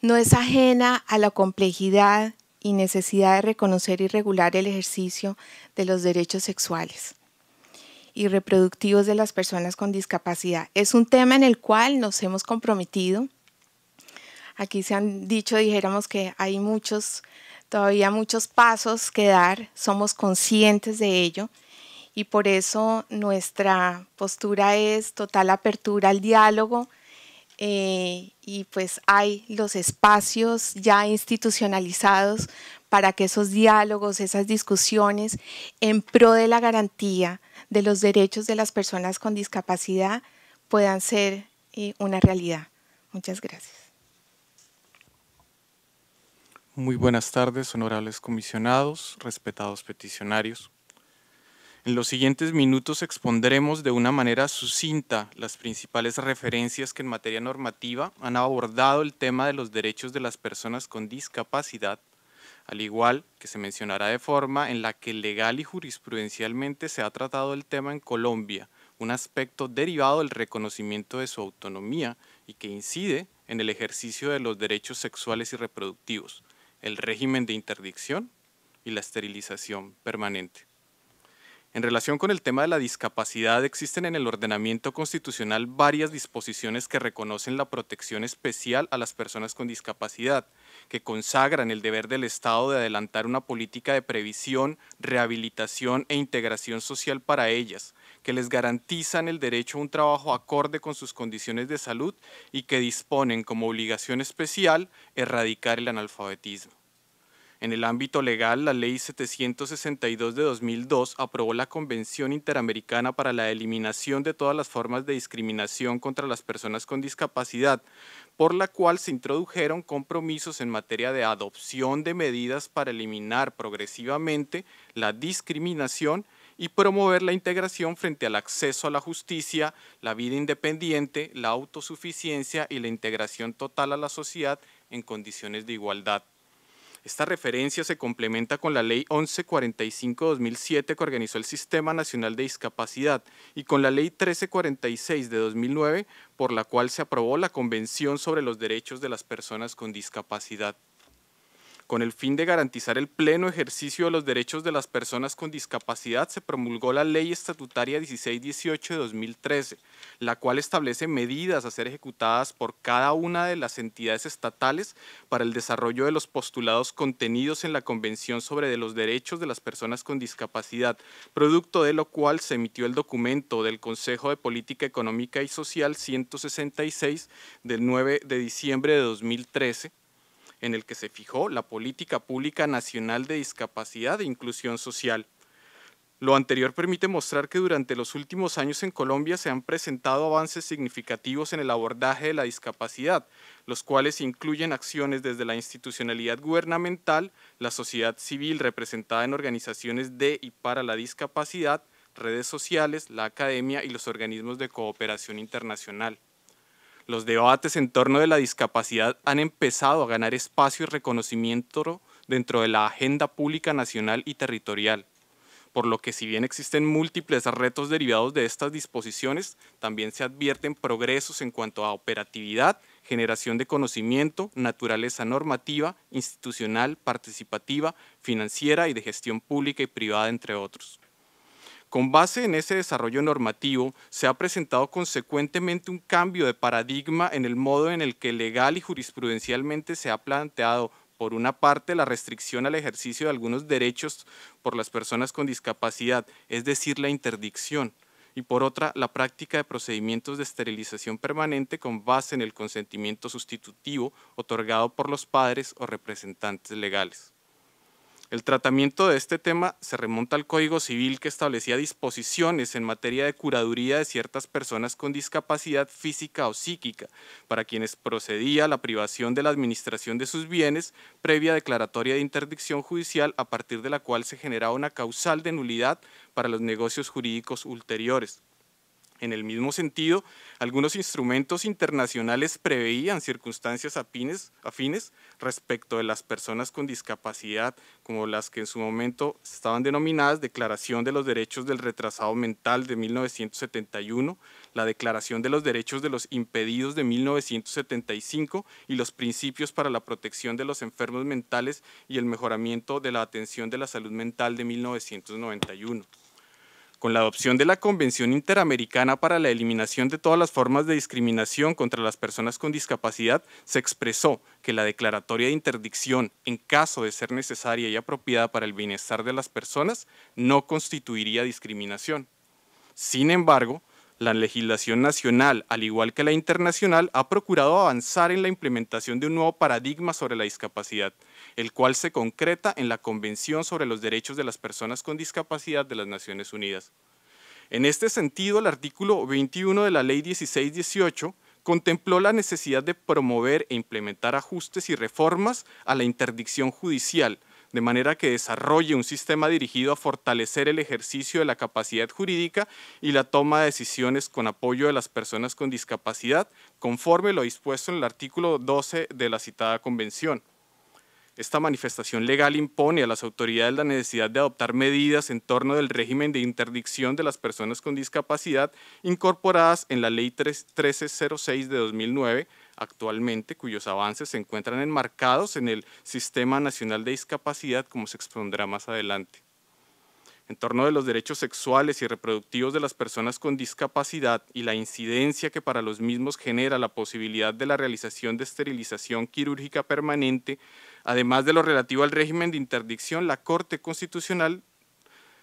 no es ajena a la complejidad y necesidad de reconocer y regular el ejercicio de los derechos sexuales y reproductivos de las personas con discapacidad. Es un tema en el cual nos hemos comprometido. Aquí se han dicho, dijéramos que hay muchos, todavía muchos pasos que dar, somos conscientes de ello y por eso nuestra postura es total apertura al diálogo eh, y pues hay los espacios ya institucionalizados para que esos diálogos, esas discusiones en pro de la garantía de los derechos de las personas con discapacidad puedan ser eh, una realidad. Muchas gracias. Muy buenas tardes, honorables comisionados, respetados peticionarios. En los siguientes minutos expondremos de una manera sucinta las principales referencias que en materia normativa han abordado el tema de los derechos de las personas con discapacidad, al igual que se mencionará de forma en la que legal y jurisprudencialmente se ha tratado el tema en Colombia, un aspecto derivado del reconocimiento de su autonomía y que incide en el ejercicio de los derechos sexuales y reproductivos, el régimen de interdicción y la esterilización permanente. En relación con el tema de la discapacidad, existen en el ordenamiento constitucional varias disposiciones que reconocen la protección especial a las personas con discapacidad, que consagran el deber del Estado de adelantar una política de previsión, rehabilitación e integración social para ellas, que les garantizan el derecho a un trabajo acorde con sus condiciones de salud y que disponen como obligación especial erradicar el analfabetismo. En el ámbito legal, la Ley 762 de 2002 aprobó la Convención Interamericana para la Eliminación de todas las formas de discriminación contra las personas con discapacidad, por la cual se introdujeron compromisos en materia de adopción de medidas para eliminar progresivamente la discriminación y promover la integración frente al acceso a la justicia, la vida independiente, la autosuficiencia y la integración total a la sociedad en condiciones de igualdad. Esta referencia se complementa con la Ley 1145-2007 que organizó el Sistema Nacional de Discapacidad y con la Ley 1346 de 2009 por la cual se aprobó la Convención sobre los Derechos de las Personas con Discapacidad. Con el fin de garantizar el pleno ejercicio de los derechos de las personas con discapacidad, se promulgó la Ley Estatutaria 1618 de 2013, la cual establece medidas a ser ejecutadas por cada una de las entidades estatales para el desarrollo de los postulados contenidos en la Convención sobre los Derechos de las Personas con Discapacidad, producto de lo cual se emitió el documento del Consejo de Política Económica y Social 166 del 9 de diciembre de 2013 en el que se fijó la Política Pública Nacional de Discapacidad e Inclusión Social. Lo anterior permite mostrar que durante los últimos años en Colombia se han presentado avances significativos en el abordaje de la discapacidad, los cuales incluyen acciones desde la institucionalidad gubernamental, la sociedad civil representada en organizaciones de y para la discapacidad, redes sociales, la academia y los organismos de cooperación internacional. Los debates en torno de la discapacidad han empezado a ganar espacio y reconocimiento dentro de la agenda pública nacional y territorial, por lo que si bien existen múltiples retos derivados de estas disposiciones, también se advierten progresos en cuanto a operatividad, generación de conocimiento, naturaleza normativa, institucional, participativa, financiera y de gestión pública y privada, entre otros. Con base en ese desarrollo normativo, se ha presentado consecuentemente un cambio de paradigma en el modo en el que legal y jurisprudencialmente se ha planteado, por una parte, la restricción al ejercicio de algunos derechos por las personas con discapacidad, es decir, la interdicción, y por otra, la práctica de procedimientos de esterilización permanente con base en el consentimiento sustitutivo otorgado por los padres o representantes legales. El tratamiento de este tema se remonta al Código Civil que establecía disposiciones en materia de curaduría de ciertas personas con discapacidad física o psíquica, para quienes procedía la privación de la administración de sus bienes previa declaratoria de interdicción judicial a partir de la cual se generaba una causal de nulidad para los negocios jurídicos ulteriores. En el mismo sentido, algunos instrumentos internacionales preveían circunstancias afines, respecto de las personas con discapacidad, como las que en su momento estaban denominadas Declaración de los Derechos del Retrasado Mental de 1971, la Declaración de los Derechos de los Impedidos de 1975 y los Principios para la Protección de los Enfermos Mentales y el Mejoramiento de la Atención de la Salud Mental de 1991 con la adopción de la Convención Interamericana para la Eliminación de todas las formas de discriminación contra las personas con discapacidad, se expresó que la declaratoria de interdicción, en caso de ser necesaria y apropiada para el bienestar de las personas, no constituiría discriminación. Sin embargo, la legislación nacional, al igual que la internacional, ha procurado avanzar en la implementación de un nuevo paradigma sobre la discapacidad, el cual se concreta en la Convención sobre los Derechos de las Personas con Discapacidad de las Naciones Unidas. En este sentido, el artículo 21 de la Ley 1618 contempló la necesidad de promover e implementar ajustes y reformas a la interdicción judicial, de manera que desarrolle un sistema dirigido a fortalecer el ejercicio de la capacidad jurídica y la toma de decisiones con apoyo de las personas con discapacidad, conforme lo dispuesto en el artículo 12 de la citada convención. Esta manifestación legal impone a las autoridades la necesidad de adoptar medidas en torno del régimen de interdicción de las personas con discapacidad incorporadas en la Ley 1306 de 2009 actualmente, cuyos avances se encuentran enmarcados en el Sistema Nacional de Discapacidad, como se expondrá más adelante. En torno de los derechos sexuales y reproductivos de las personas con discapacidad y la incidencia que para los mismos genera la posibilidad de la realización de esterilización quirúrgica permanente, Además de lo relativo al régimen de interdicción, la Corte Constitucional,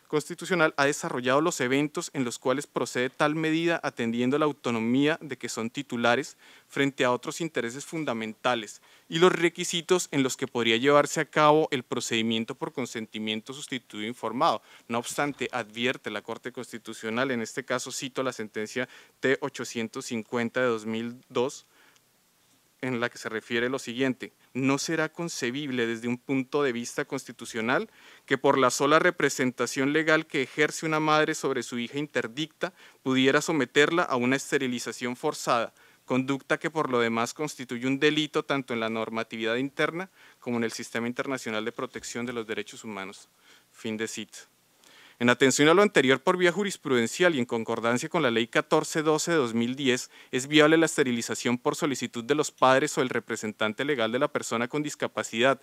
Constitucional ha desarrollado los eventos en los cuales procede tal medida atendiendo la autonomía de que son titulares frente a otros intereses fundamentales y los requisitos en los que podría llevarse a cabo el procedimiento por consentimiento sustituido e informado. No obstante, advierte la Corte Constitucional, en este caso cito la sentencia T850 de 2002, en la que se refiere lo siguiente, no será concebible desde un punto de vista constitucional que por la sola representación legal que ejerce una madre sobre su hija interdicta pudiera someterla a una esterilización forzada, conducta que por lo demás constituye un delito tanto en la normatividad interna como en el sistema internacional de protección de los derechos humanos. Fin de cita. En atención a lo anterior, por vía jurisprudencial y en concordancia con la Ley 1412 de 2010, es viable la esterilización por solicitud de los padres o el representante legal de la persona con discapacidad,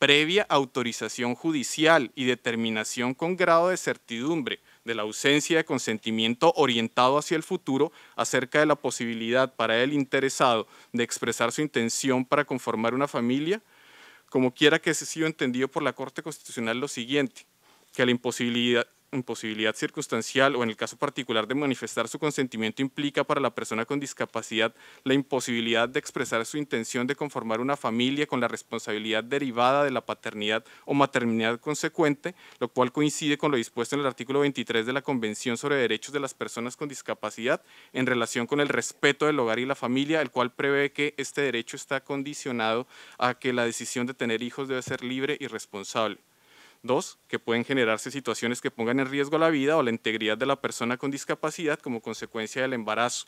previa autorización judicial y determinación con grado de certidumbre de la ausencia de consentimiento orientado hacia el futuro acerca de la posibilidad para el interesado de expresar su intención para conformar una familia, como quiera que se sido entendido por la Corte Constitucional lo siguiente, que la imposibilidad, imposibilidad circunstancial o en el caso particular de manifestar su consentimiento implica para la persona con discapacidad la imposibilidad de expresar su intención de conformar una familia con la responsabilidad derivada de la paternidad o maternidad consecuente, lo cual coincide con lo dispuesto en el artículo 23 de la Convención sobre Derechos de las Personas con Discapacidad en relación con el respeto del hogar y la familia, el cual prevé que este derecho está condicionado a que la decisión de tener hijos debe ser libre y responsable. Dos, que pueden generarse situaciones que pongan en riesgo la vida o la integridad de la persona con discapacidad como consecuencia del embarazo.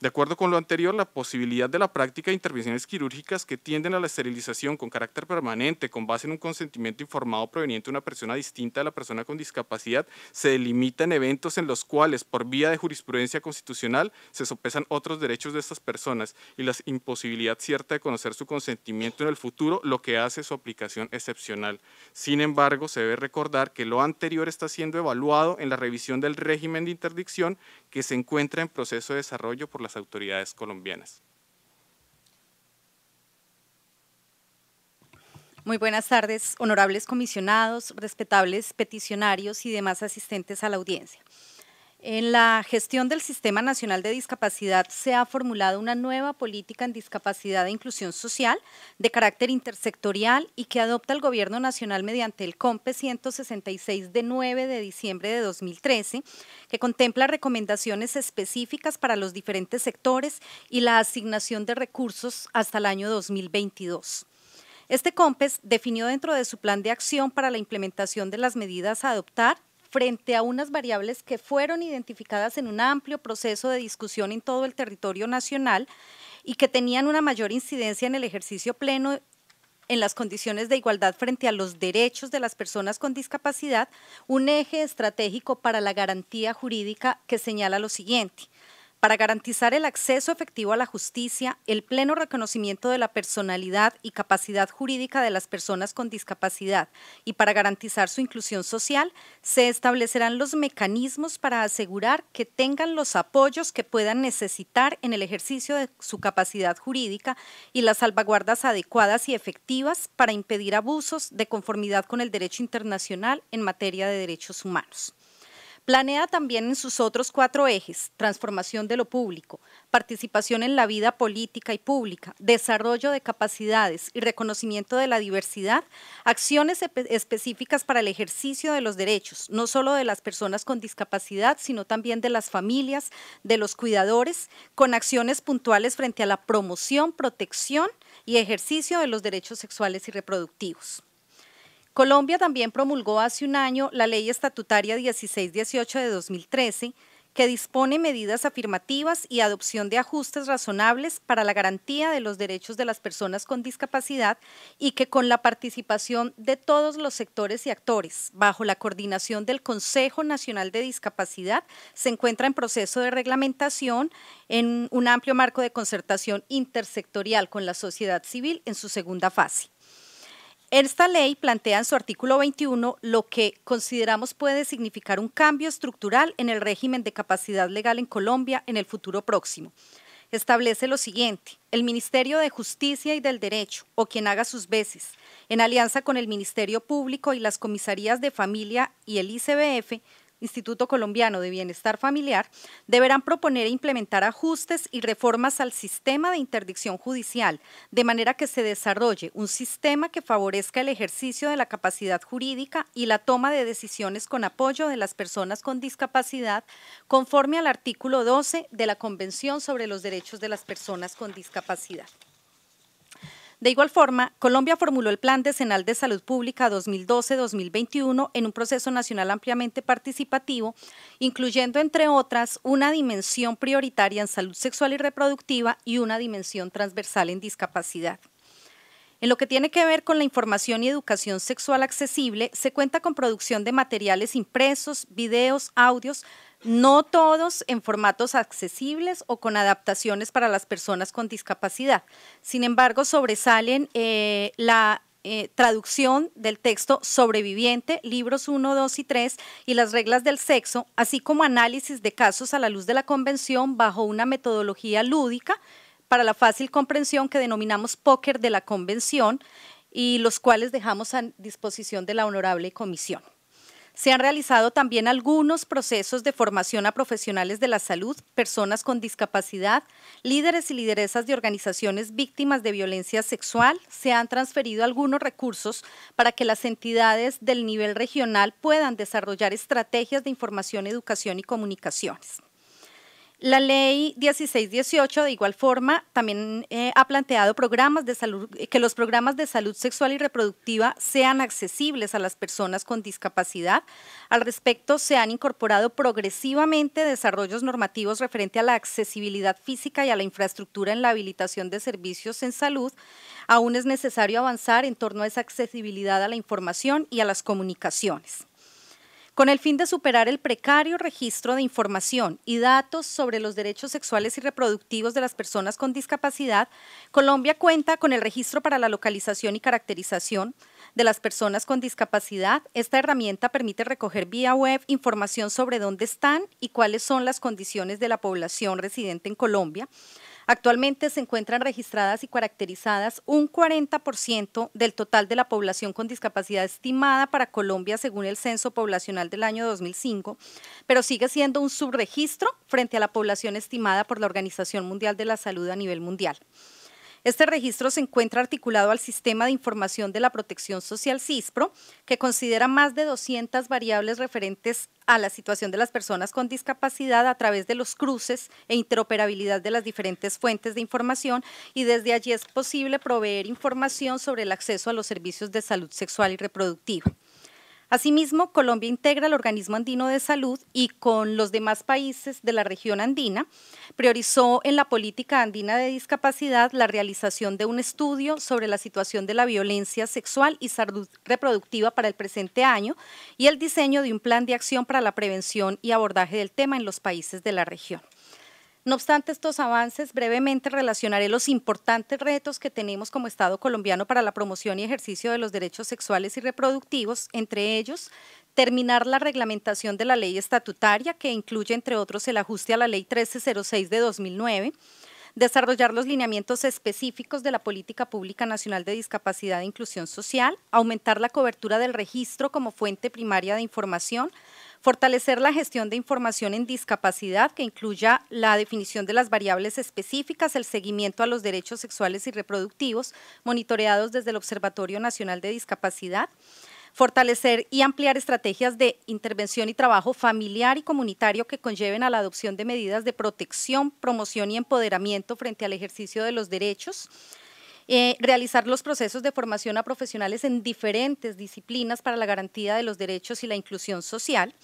De acuerdo con lo anterior, la posibilidad de la práctica de intervenciones quirúrgicas que tienden a la esterilización con carácter permanente, con base en un consentimiento informado proveniente de una persona distinta a la persona con discapacidad, se delimita en eventos en los cuales, por vía de jurisprudencia constitucional, se sopesan otros derechos de estas personas y la imposibilidad cierta de conocer su consentimiento en el futuro, lo que hace su aplicación excepcional. Sin embargo, se debe recordar que lo anterior está siendo evaluado en la revisión del régimen de interdicción que se encuentra en proceso de desarrollo por la autoridades colombianas. Muy buenas tardes, honorables comisionados, respetables peticionarios y demás asistentes a la audiencia. En la gestión del Sistema Nacional de Discapacidad se ha formulado una nueva política en discapacidad e inclusión social de carácter intersectorial y que adopta el Gobierno Nacional mediante el COMPES 166 de 9 de diciembre de 2013, que contempla recomendaciones específicas para los diferentes sectores y la asignación de recursos hasta el año 2022. Este COMPES definió dentro de su plan de acción para la implementación de las medidas a adoptar frente a unas variables que fueron identificadas en un amplio proceso de discusión en todo el territorio nacional y que tenían una mayor incidencia en el ejercicio pleno en las condiciones de igualdad frente a los derechos de las personas con discapacidad, un eje estratégico para la garantía jurídica que señala lo siguiente para garantizar el acceso efectivo a la justicia, el pleno reconocimiento de la personalidad y capacidad jurídica de las personas con discapacidad y para garantizar su inclusión social, se establecerán los mecanismos para asegurar que tengan los apoyos que puedan necesitar en el ejercicio de su capacidad jurídica y las salvaguardas adecuadas y efectivas para impedir abusos de conformidad con el derecho internacional en materia de derechos humanos. Planea también en sus otros cuatro ejes, transformación de lo público, participación en la vida política y pública, desarrollo de capacidades y reconocimiento de la diversidad, acciones específicas para el ejercicio de los derechos, no solo de las personas con discapacidad, sino también de las familias, de los cuidadores, con acciones puntuales frente a la promoción, protección y ejercicio de los derechos sexuales y reproductivos. Colombia también promulgó hace un año la Ley Estatutaria 1618 de 2013, que dispone medidas afirmativas y adopción de ajustes razonables para la garantía de los derechos de las personas con discapacidad y que con la participación de todos los sectores y actores, bajo la coordinación del Consejo Nacional de Discapacidad, se encuentra en proceso de reglamentación en un amplio marco de concertación intersectorial con la sociedad civil en su segunda fase. Esta ley plantea en su artículo 21 lo que consideramos puede significar un cambio estructural en el régimen de capacidad legal en Colombia en el futuro próximo. Establece lo siguiente, el Ministerio de Justicia y del Derecho, o quien haga sus veces, en alianza con el Ministerio Público y las comisarías de familia y el ICBF, Instituto Colombiano de Bienestar Familiar, deberán proponer e implementar ajustes y reformas al sistema de interdicción judicial, de manera que se desarrolle un sistema que favorezca el ejercicio de la capacidad jurídica y la toma de decisiones con apoyo de las personas con discapacidad, conforme al artículo 12 de la Convención sobre los Derechos de las Personas con Discapacidad. De igual forma, Colombia formuló el Plan Decenal de Salud Pública 2012-2021 en un proceso nacional ampliamente participativo, incluyendo, entre otras, una dimensión prioritaria en salud sexual y reproductiva y una dimensión transversal en discapacidad. En lo que tiene que ver con la información y educación sexual accesible, se cuenta con producción de materiales impresos, videos, audios, no todos en formatos accesibles o con adaptaciones para las personas con discapacidad. Sin embargo, sobresalen eh, la eh, traducción del texto Sobreviviente, libros 1, 2 y 3 y las reglas del sexo, así como análisis de casos a la luz de la convención bajo una metodología lúdica para la fácil comprensión que denominamos póker de la convención y los cuales dejamos a disposición de la honorable comisión. Se han realizado también algunos procesos de formación a profesionales de la salud, personas con discapacidad, líderes y lideresas de organizaciones víctimas de violencia sexual. Se han transferido algunos recursos para que las entidades del nivel regional puedan desarrollar estrategias de información, educación y comunicaciones. La ley 1618, de igual forma, también eh, ha planteado programas de salud, eh, que los programas de salud sexual y reproductiva sean accesibles a las personas con discapacidad. Al respecto, se han incorporado progresivamente desarrollos normativos referente a la accesibilidad física y a la infraestructura en la habilitación de servicios en salud. Aún es necesario avanzar en torno a esa accesibilidad a la información y a las comunicaciones con el fin de superar el precario registro de información y datos sobre los derechos sexuales y reproductivos de las personas con discapacidad, Colombia cuenta con el registro para la localización y caracterización de las personas con discapacidad. Esta herramienta permite recoger vía web información sobre dónde están y cuáles son las condiciones de la población residente en Colombia Actualmente se encuentran registradas y caracterizadas un 40% del total de la población con discapacidad estimada para Colombia según el Censo Poblacional del año 2005, pero sigue siendo un subregistro frente a la población estimada por la Organización Mundial de la Salud a nivel mundial. Este registro se encuentra articulado al Sistema de Información de la Protección Social CISPRO, que considera más de 200 variables referentes a la situación de las personas con discapacidad a través de los cruces e interoperabilidad de las diferentes fuentes de información y desde allí es posible proveer información sobre el acceso a los servicios de salud sexual y reproductiva. Asimismo, Colombia integra el Organismo Andino de Salud y con los demás países de la región andina priorizó en la política andina de discapacidad la realización de un estudio sobre la situación de la violencia sexual y salud reproductiva para el presente año y el diseño de un plan de acción para la prevención y abordaje del tema en los países de la región. No obstante estos avances, brevemente relacionaré los importantes retos que tenemos como Estado colombiano para la promoción y ejercicio de los derechos sexuales y reproductivos, entre ellos terminar la reglamentación de la ley estatutaria, que incluye, entre otros, el ajuste a la ley 1306 de 2009, desarrollar los lineamientos específicos de la Política Pública Nacional de Discapacidad e Inclusión Social, aumentar la cobertura del registro como fuente primaria de información, fortalecer la gestión de información en discapacidad que incluya la definición de las variables específicas, el seguimiento a los derechos sexuales y reproductivos monitoreados desde el Observatorio Nacional de Discapacidad, fortalecer y ampliar estrategias de intervención y trabajo familiar y comunitario que conlleven a la adopción de medidas de protección, promoción y empoderamiento frente al ejercicio de los derechos, eh, realizar los procesos de formación a profesionales en diferentes disciplinas para la garantía de los derechos y la inclusión social,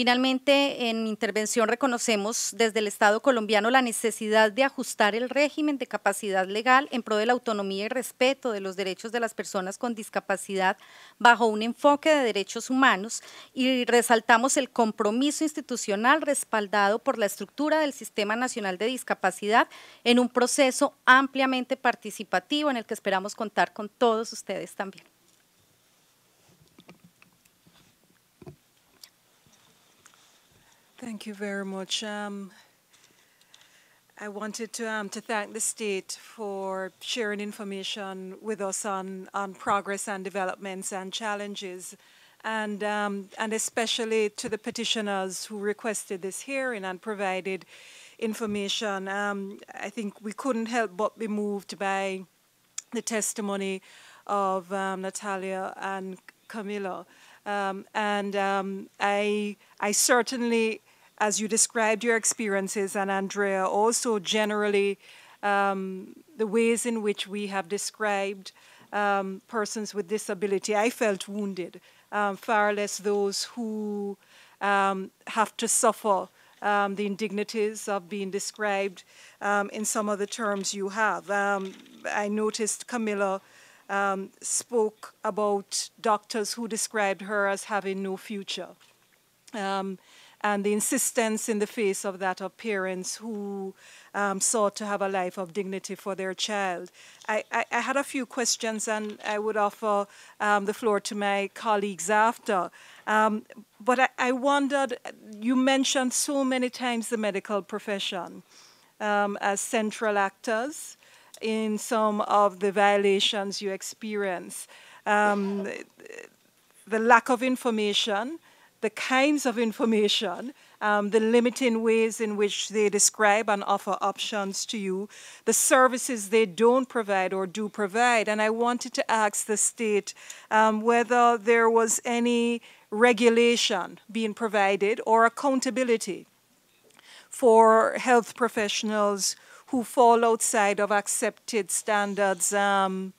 Finalmente, en intervención reconocemos desde el Estado colombiano la necesidad de ajustar el régimen de capacidad legal en pro de la autonomía y respeto de los derechos de las personas con discapacidad bajo un enfoque de derechos humanos y resaltamos el compromiso institucional respaldado por la estructura del Sistema Nacional de Discapacidad en un proceso ampliamente participativo en el que esperamos contar con todos ustedes también. Thank you very much. Um, I wanted to, um, to thank the state for sharing information with us on, on progress and developments and challenges, and, um, and especially to the petitioners who requested this hearing and provided information. Um, I think we couldn't help but be moved by the testimony of um, Natalia and Camilla. Um, and I, I certainly as you described your experiences, and Andrea, also generally um, the ways in which we have described um, persons with disability, I felt wounded, um, far less those who um, have to suffer um, the indignities of being described um, in some of the terms you have. I noticed Camilla. Um, spoke about doctors who described her as having no future. Um, and the insistence in the face of that of parents who um, sought to have a life of dignity for their child. I, I, I had a few questions, and I would offer um, the floor to my colleagues after. Um, but I, I, wondered, you mentioned so many times the medical profession um, as central actors in some of the violations you experience. Um, the lack of information, the kinds of information, um, the limiting ways in which they describe and offer options to you, the services they don't provide or do provide. And I wanted to ask the state um, whether there was any regulation being provided or accountability for health professionals who fall outside of accepted standards um,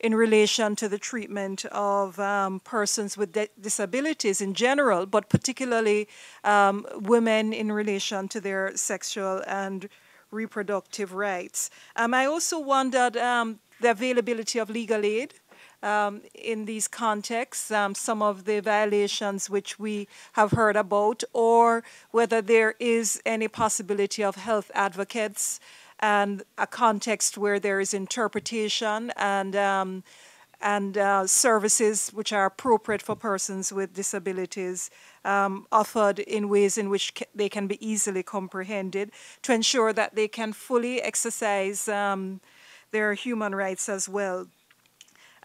in relation to the treatment of um, persons with disabilities in general, but particularly um, women in relation to their sexual and reproductive rights. Um, I also wondered um, the availability of legal aid. Um, in these contexts, um, some of the violations which we have heard about, or whether there is any possibility of health advocates and a context where there is interpretation and um, and uh, services which are appropriate for persons with disabilities um, offered in ways in which ca they can be easily comprehended to ensure that they can fully exercise um, their human rights as well.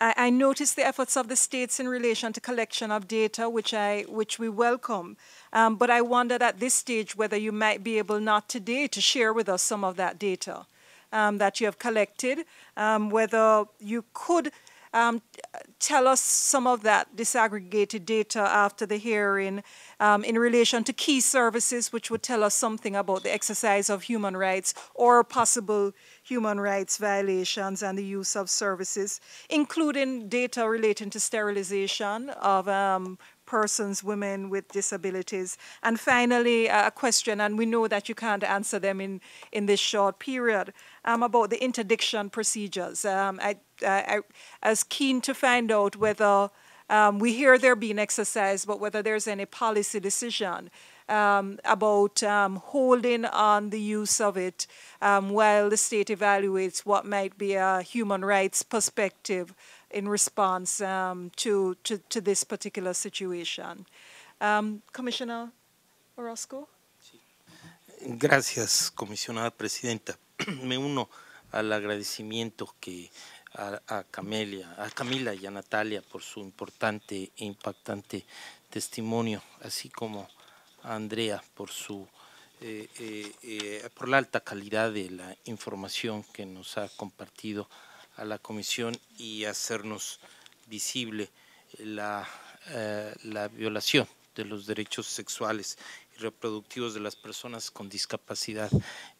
I, I noticed the efforts of the states in relation to collection of data, which, I, which we welcome. Um, but I wondered at this stage whether you might be able not today to share with us some of that data um, that you have collected, um, whether you could um, tell us some of that disaggregated data after the hearing um, in relation to key services, which would tell us something about the exercise of human rights or possible human rights violations and the use of services, including data relating to sterilization of um, persons, women with disabilities. And finally, a question, and we know that you can't answer them in, in this short period, um, about the interdiction procedures. Um, I, I, I was keen to find out whether um, we hear they're being exercised, but whether there's any policy decision um, about um, holding on the use of it um, while the state evaluates what might be a human rights perspective in response um, to, to, to, this particular situation. Um, Commissioner Orozco? Gracias, comisionada presidenta. (clears throat) Me uno al agradecimiento que a, a, Camelia, a Camila y a Natalia por su importante e impactante testimonio, así como Andrea por su eh, eh, eh, por la alta calidad de la información que nos ha compartido a la comisión y hacernos visible la, la violación de los derechos sexuales y reproductivos de las personas con discapacidad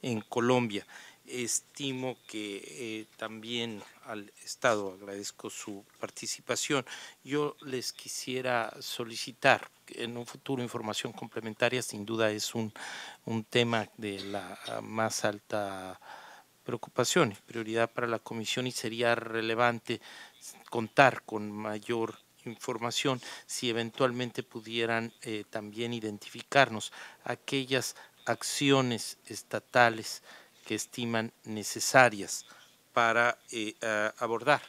en Colombia estimo que eh, también al Estado agradezco su participación. Yo les quisiera solicitar en un futuro información complementaria, sin duda es un, tema de la más alta preocupación y prioridad para la Comisión y sería relevante contar con mayor información si eventualmente pudieran eh, también identificarnos aquellas acciones estatales que estiman necesarias para eh, abordar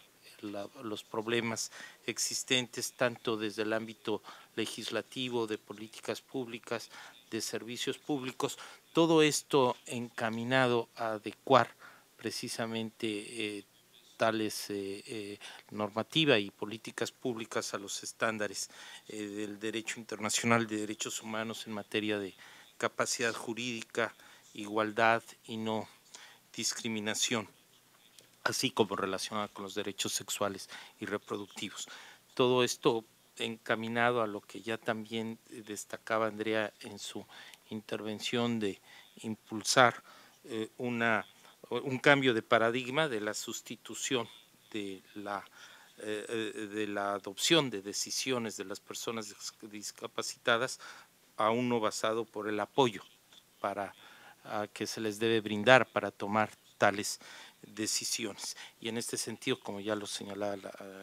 los problemas existentes tanto desde el ámbito legislativo, de políticas públicas, de servicios públicos, todo esto encaminado a adecuar precisamente eh, tales normativas eh, normativa y políticas públicas a los estándares del derecho internacional de derechos humanos en materia de capacidad jurídica, igualdad y no discriminación, así como relacionada con los derechos sexuales y reproductivos. Todo esto encaminado a lo que ya también destacaba Andrea en su intervención de impulsar eh, un cambio de paradigma de la sustitución de la, eh, de la adopción de decisiones de las personas discapacitadas a uno basado por el apoyo para a que se les debe brindar para tomar tales decisiones. Y en este sentido, como ya lo señalaba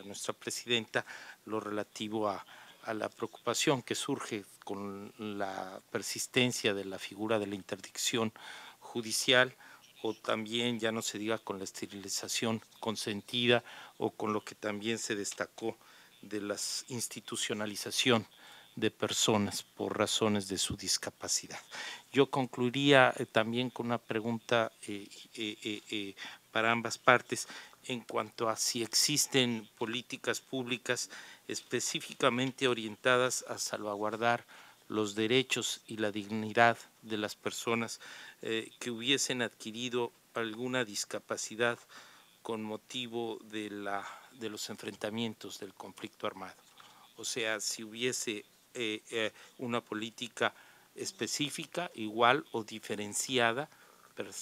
nuestra presidenta, lo relativo a, a la preocupación que surge con la persistencia de la figura de la interdicción judicial o también, ya no se diga, con la esterilización consentida o con lo que también se destacó de la institucionalización de personas por razones de su discapacidad. Yo concluiría eh, también con una pregunta eh, eh, para ambas partes en cuanto a si existen políticas públicas específicamente orientadas a salvaguardar los derechos y la dignidad de las personas que hubiesen adquirido alguna discapacidad con motivo de, la, de los enfrentamientos del conflicto armado. O sea, si hubiese eh, eh, una política específica, igual o diferenciada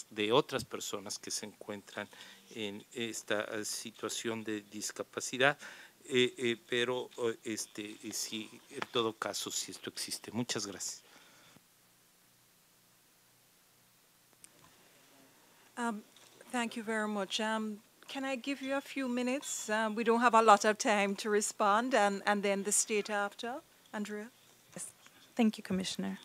de otras personas que se encuentran en esta eh, situación de discapacidad. Eh, eh pero eh, este, sí, en todo caso, si esto existe. Muchas gracias. Um, thank you very much. Um, can I give you a few minutes? Um, we don't have a lot of time to respond, and, and then the state after. Andrea, pues, Thank you, Commissioner.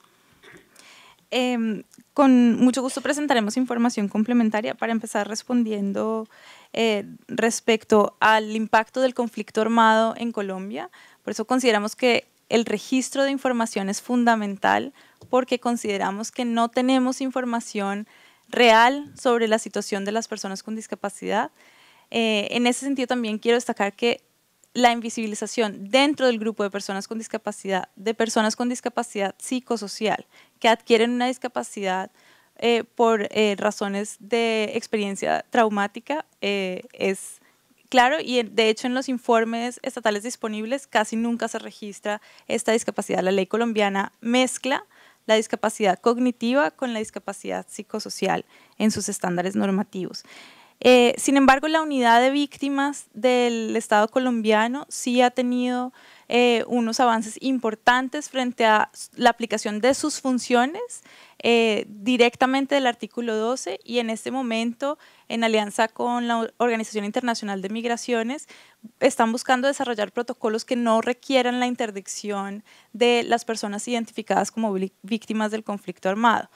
Em, con mucho gusto presentaremos información complementaria para empezar respondiendo eh, respecto al impacto del conflicto armado en Colombia. Por eso consideramos que el registro de información es fundamental porque consideramos que no tenemos información real sobre la situación de las personas con discapacidad. Eh, en ese sentido también quiero destacar que la invisibilización dentro del grupo de personas con discapacidad, de personas con discapacidad psicosocial, que adquieren una discapacidad eh, por eh, razones de experiencia traumática, eh, es claro y de hecho en los informes estatales disponibles casi nunca se registra esta discapacidad. La ley colombiana mezcla la discapacidad cognitiva con la discapacidad psicosocial en sus estándares normativos. Eh, sin embargo, la unidad de víctimas del Estado colombiano sí ha tenido eh, unos avances importantes frente a la aplicación de sus funciones eh, directamente del artículo 12 y en este momento, en alianza con la Organización Internacional de Migraciones, están buscando desarrollar protocolos que no requieran la interdicción de las personas identificadas como víctimas del conflicto armado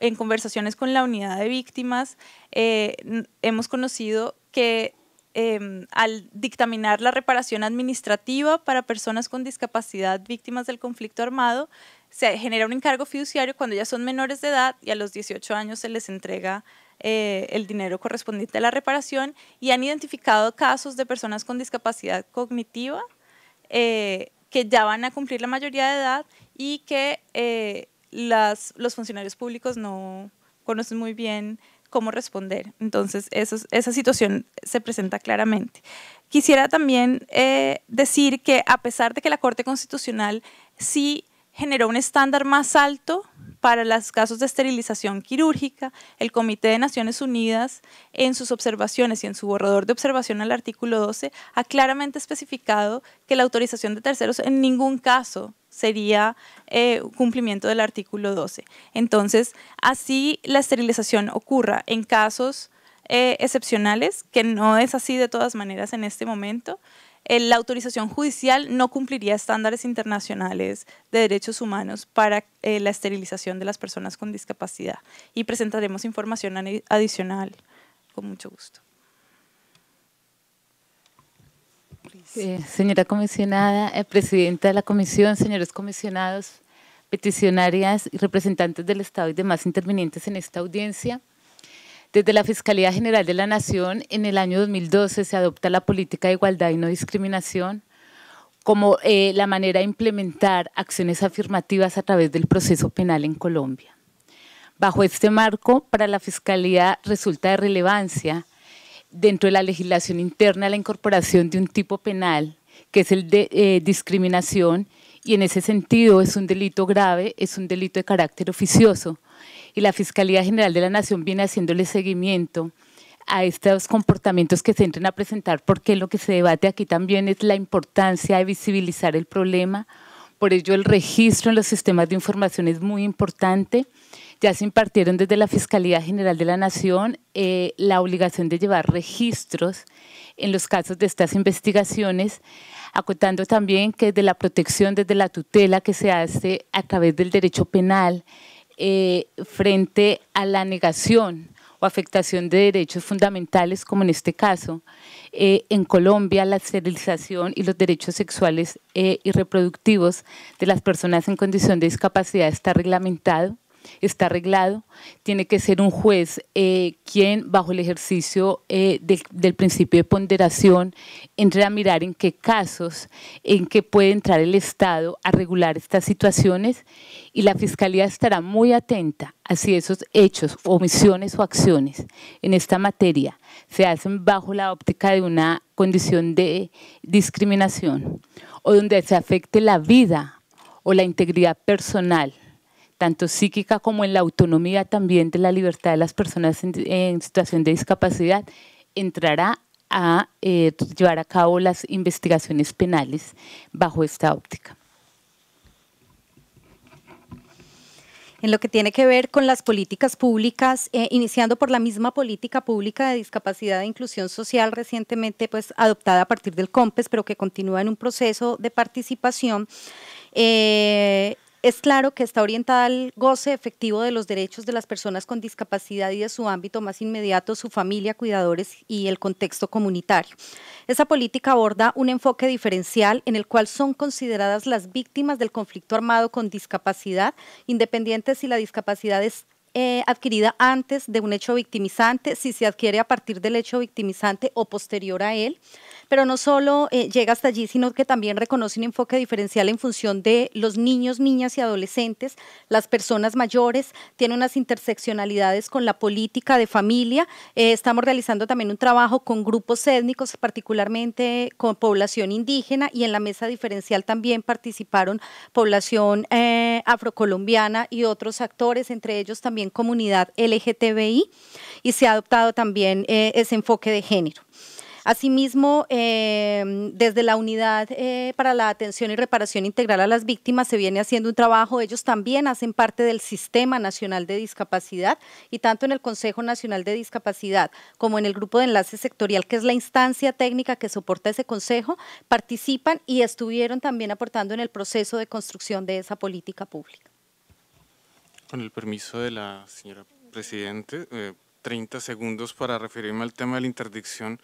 en conversaciones con la unidad de víctimas, eh, hemos conocido que em, al dictaminar la reparación administrativa para personas con discapacidad víctimas del conflicto armado, se genera un encargo fiduciario cuando ya son menores de edad y a los 18 años se les entrega eh, el dinero correspondiente a la reparación y han identificado casos de personas con discapacidad cognitiva eh, que ya van a cumplir la mayoría de edad y que los funcionarios públicos no conocen muy bien cómo responder. Entonces, esa situación se presenta claramente. Quisiera también eh, decir que a pesar de que la Corte Constitucional sí generó un estándar más alto para los casos de esterilización quirúrgica, el Comité de Naciones Unidas, en sus observaciones y en su borrador de observación al artículo 12, ha claramente especificado que la autorización de terceros en ningún caso sería eh, cumplimiento del artículo 12. Entonces, así la esterilización ocurra en casos eh, excepcionales, que no es así de todas maneras en este momento, eh, la autorización judicial no cumpliría estándares internacionales de derechos humanos para eh, la esterilización de las personas con discapacidad y presentaremos información adicional con mucho gusto. señora comisionada, eh, presidenta de la comisión, señores comisionados, peticionarias y representantes del Estado y demás intervinientes en esta audiencia. Desde la Fiscalía General de la Nación, en el año 2012 se adopta la política de igualdad y no discriminación como eh, la manera de implementar acciones afirmativas a través del proceso penal en Colombia. Bajo este marco, para la Fiscalía resulta de relevancia dentro de la legislación interna la incorporación de un tipo penal, que es el de eh, discriminación, y en ese sentido es un delito grave, es un delito de carácter oficioso, y la Fiscalía General de la Nación viene haciéndole seguimiento a estos comportamientos que se entren a presentar, porque lo que se debate aquí también es la importancia de visibilizar el problema. Por ello, el registro en los sistemas de información es muy importante. Ya se impartieron desde la Fiscalía General de la Nación eh, la obligación de llevar registros en los casos de estas investigaciones, acotando también que de la protección, desde la tutela que se hace a través del derecho penal, eh, frente a la negación o afectación de derechos fundamentales, como en este caso, eh, en Colombia la esterilización y los derechos sexuales eh, y reproductivos de las personas en condición de discapacidad está reglamentado está arreglado, tiene que ser un juez eh, quien bajo el ejercicio eh, del principio de ponderación entre a mirar en qué casos, en qué puede entrar el Estado a regular estas situaciones y la Fiscalía estará muy atenta a si esos hechos, omisiones o acciones en esta materia se hacen bajo la óptica de una condición de discriminación o donde se afecte la vida o la integridad personal tanto psíquica como en la autonomía también de la libertad de las personas en, situación de discapacidad, entrará a eh, llevar a cabo las investigaciones penales bajo esta óptica. en lo que tiene que ver con las políticas públicas, eh, iniciando por la misma política pública de discapacidad e inclusión social recientemente pues, adoptada a partir del COMPES, pero que continúa en un proceso de participación. Eh, es claro que está orientada al goce efectivo de los derechos de las personas con discapacidad y de su ámbito más inmediato, su familia, cuidadores y el contexto comunitario. Esa política aborda un enfoque diferencial en el cual son consideradas las víctimas del conflicto armado con discapacidad, independiente si la discapacidad es eh, adquirida antes de un hecho victimizante, si se adquiere a partir del hecho victimizante o posterior a él pero no solo eh, llega hasta allí, sino que también reconoce un enfoque diferencial en función de los niños, niñas y adolescentes, las personas mayores, tiene unas interseccionalidades con la política de familia. Eh, estamos realizando también un trabajo con grupos étnicos, particularmente con población indígena y en la mesa diferencial también participaron población eh, afrocolombiana y otros actores, entre ellos también comunidad LGTBI y se ha adoptado también ese enfoque de género. Asimismo, em, desde la Unidad eh, para la Atención y Reparación Integral a las Víctimas se viene haciendo un trabajo. Ellos también hacen parte del Sistema Nacional de Discapacidad y tanto en el Consejo Nacional de Discapacidad como en el Grupo de Enlace Sectorial, que es la instancia técnica que soporta ese consejo, participan y estuvieron también aportando en el proceso de construcción de esa política pública. Con el permiso de la señora Presidente, 30 eh, segundos para referirme al tema de la interdicción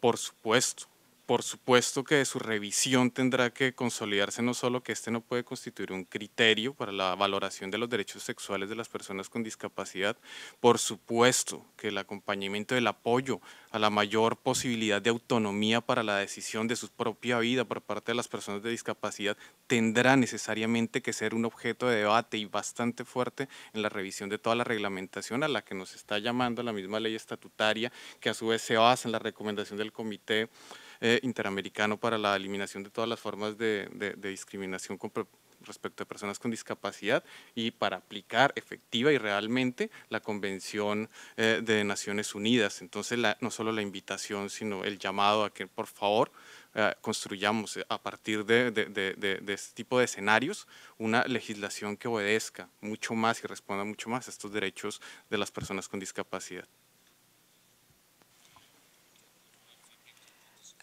por supuesto por supuesto que su revisión tendrá que consolidarse no solo que este no puede constituir un criterio para la valoración de los derechos sexuales de las personas con discapacidad, por supuesto que el acompañamiento del apoyo a la mayor posibilidad de autonomía para la decisión de su propia vida por parte de las personas de discapacidad tendrá necesariamente que ser un objeto de debate y bastante fuerte en la revisión de toda la reglamentación a la que nos está llamando la misma ley estatutaria que a su vez se basa en la recomendación del comité eh, interamericano para la eliminación de todas las formas de, discriminación respecto a personas con discapacidad y para aplicar efectiva y realmente la Convención eh, de Naciones Unidas. Entonces, no solo la invitación, sino el llamado a que por favor eh, construyamos a partir de, este tipo de escenarios una legislación que obedezca mucho más y responda mucho más a estos derechos de las personas con discapacidad.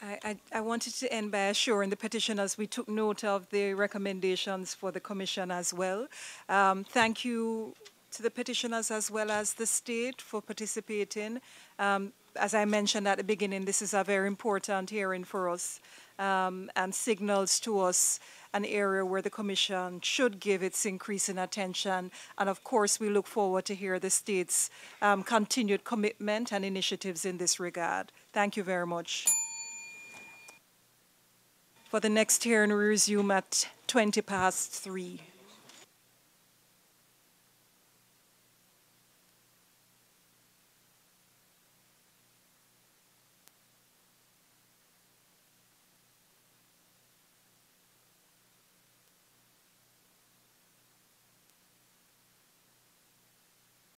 I, I, wanted to end by assuring the petitioners we took note of the recommendations for the Commission as well. Um, thank you to the petitioners as well as the state for participating. Um, as I mentioned at the beginning, this is a very important hearing for us um, and signals to us an area where the Commission should give its increasing attention. And of course, we look forward to hear the state's um, continued commitment and initiatives in this regard. Thank you very much for the next hearing resume at 20 past three.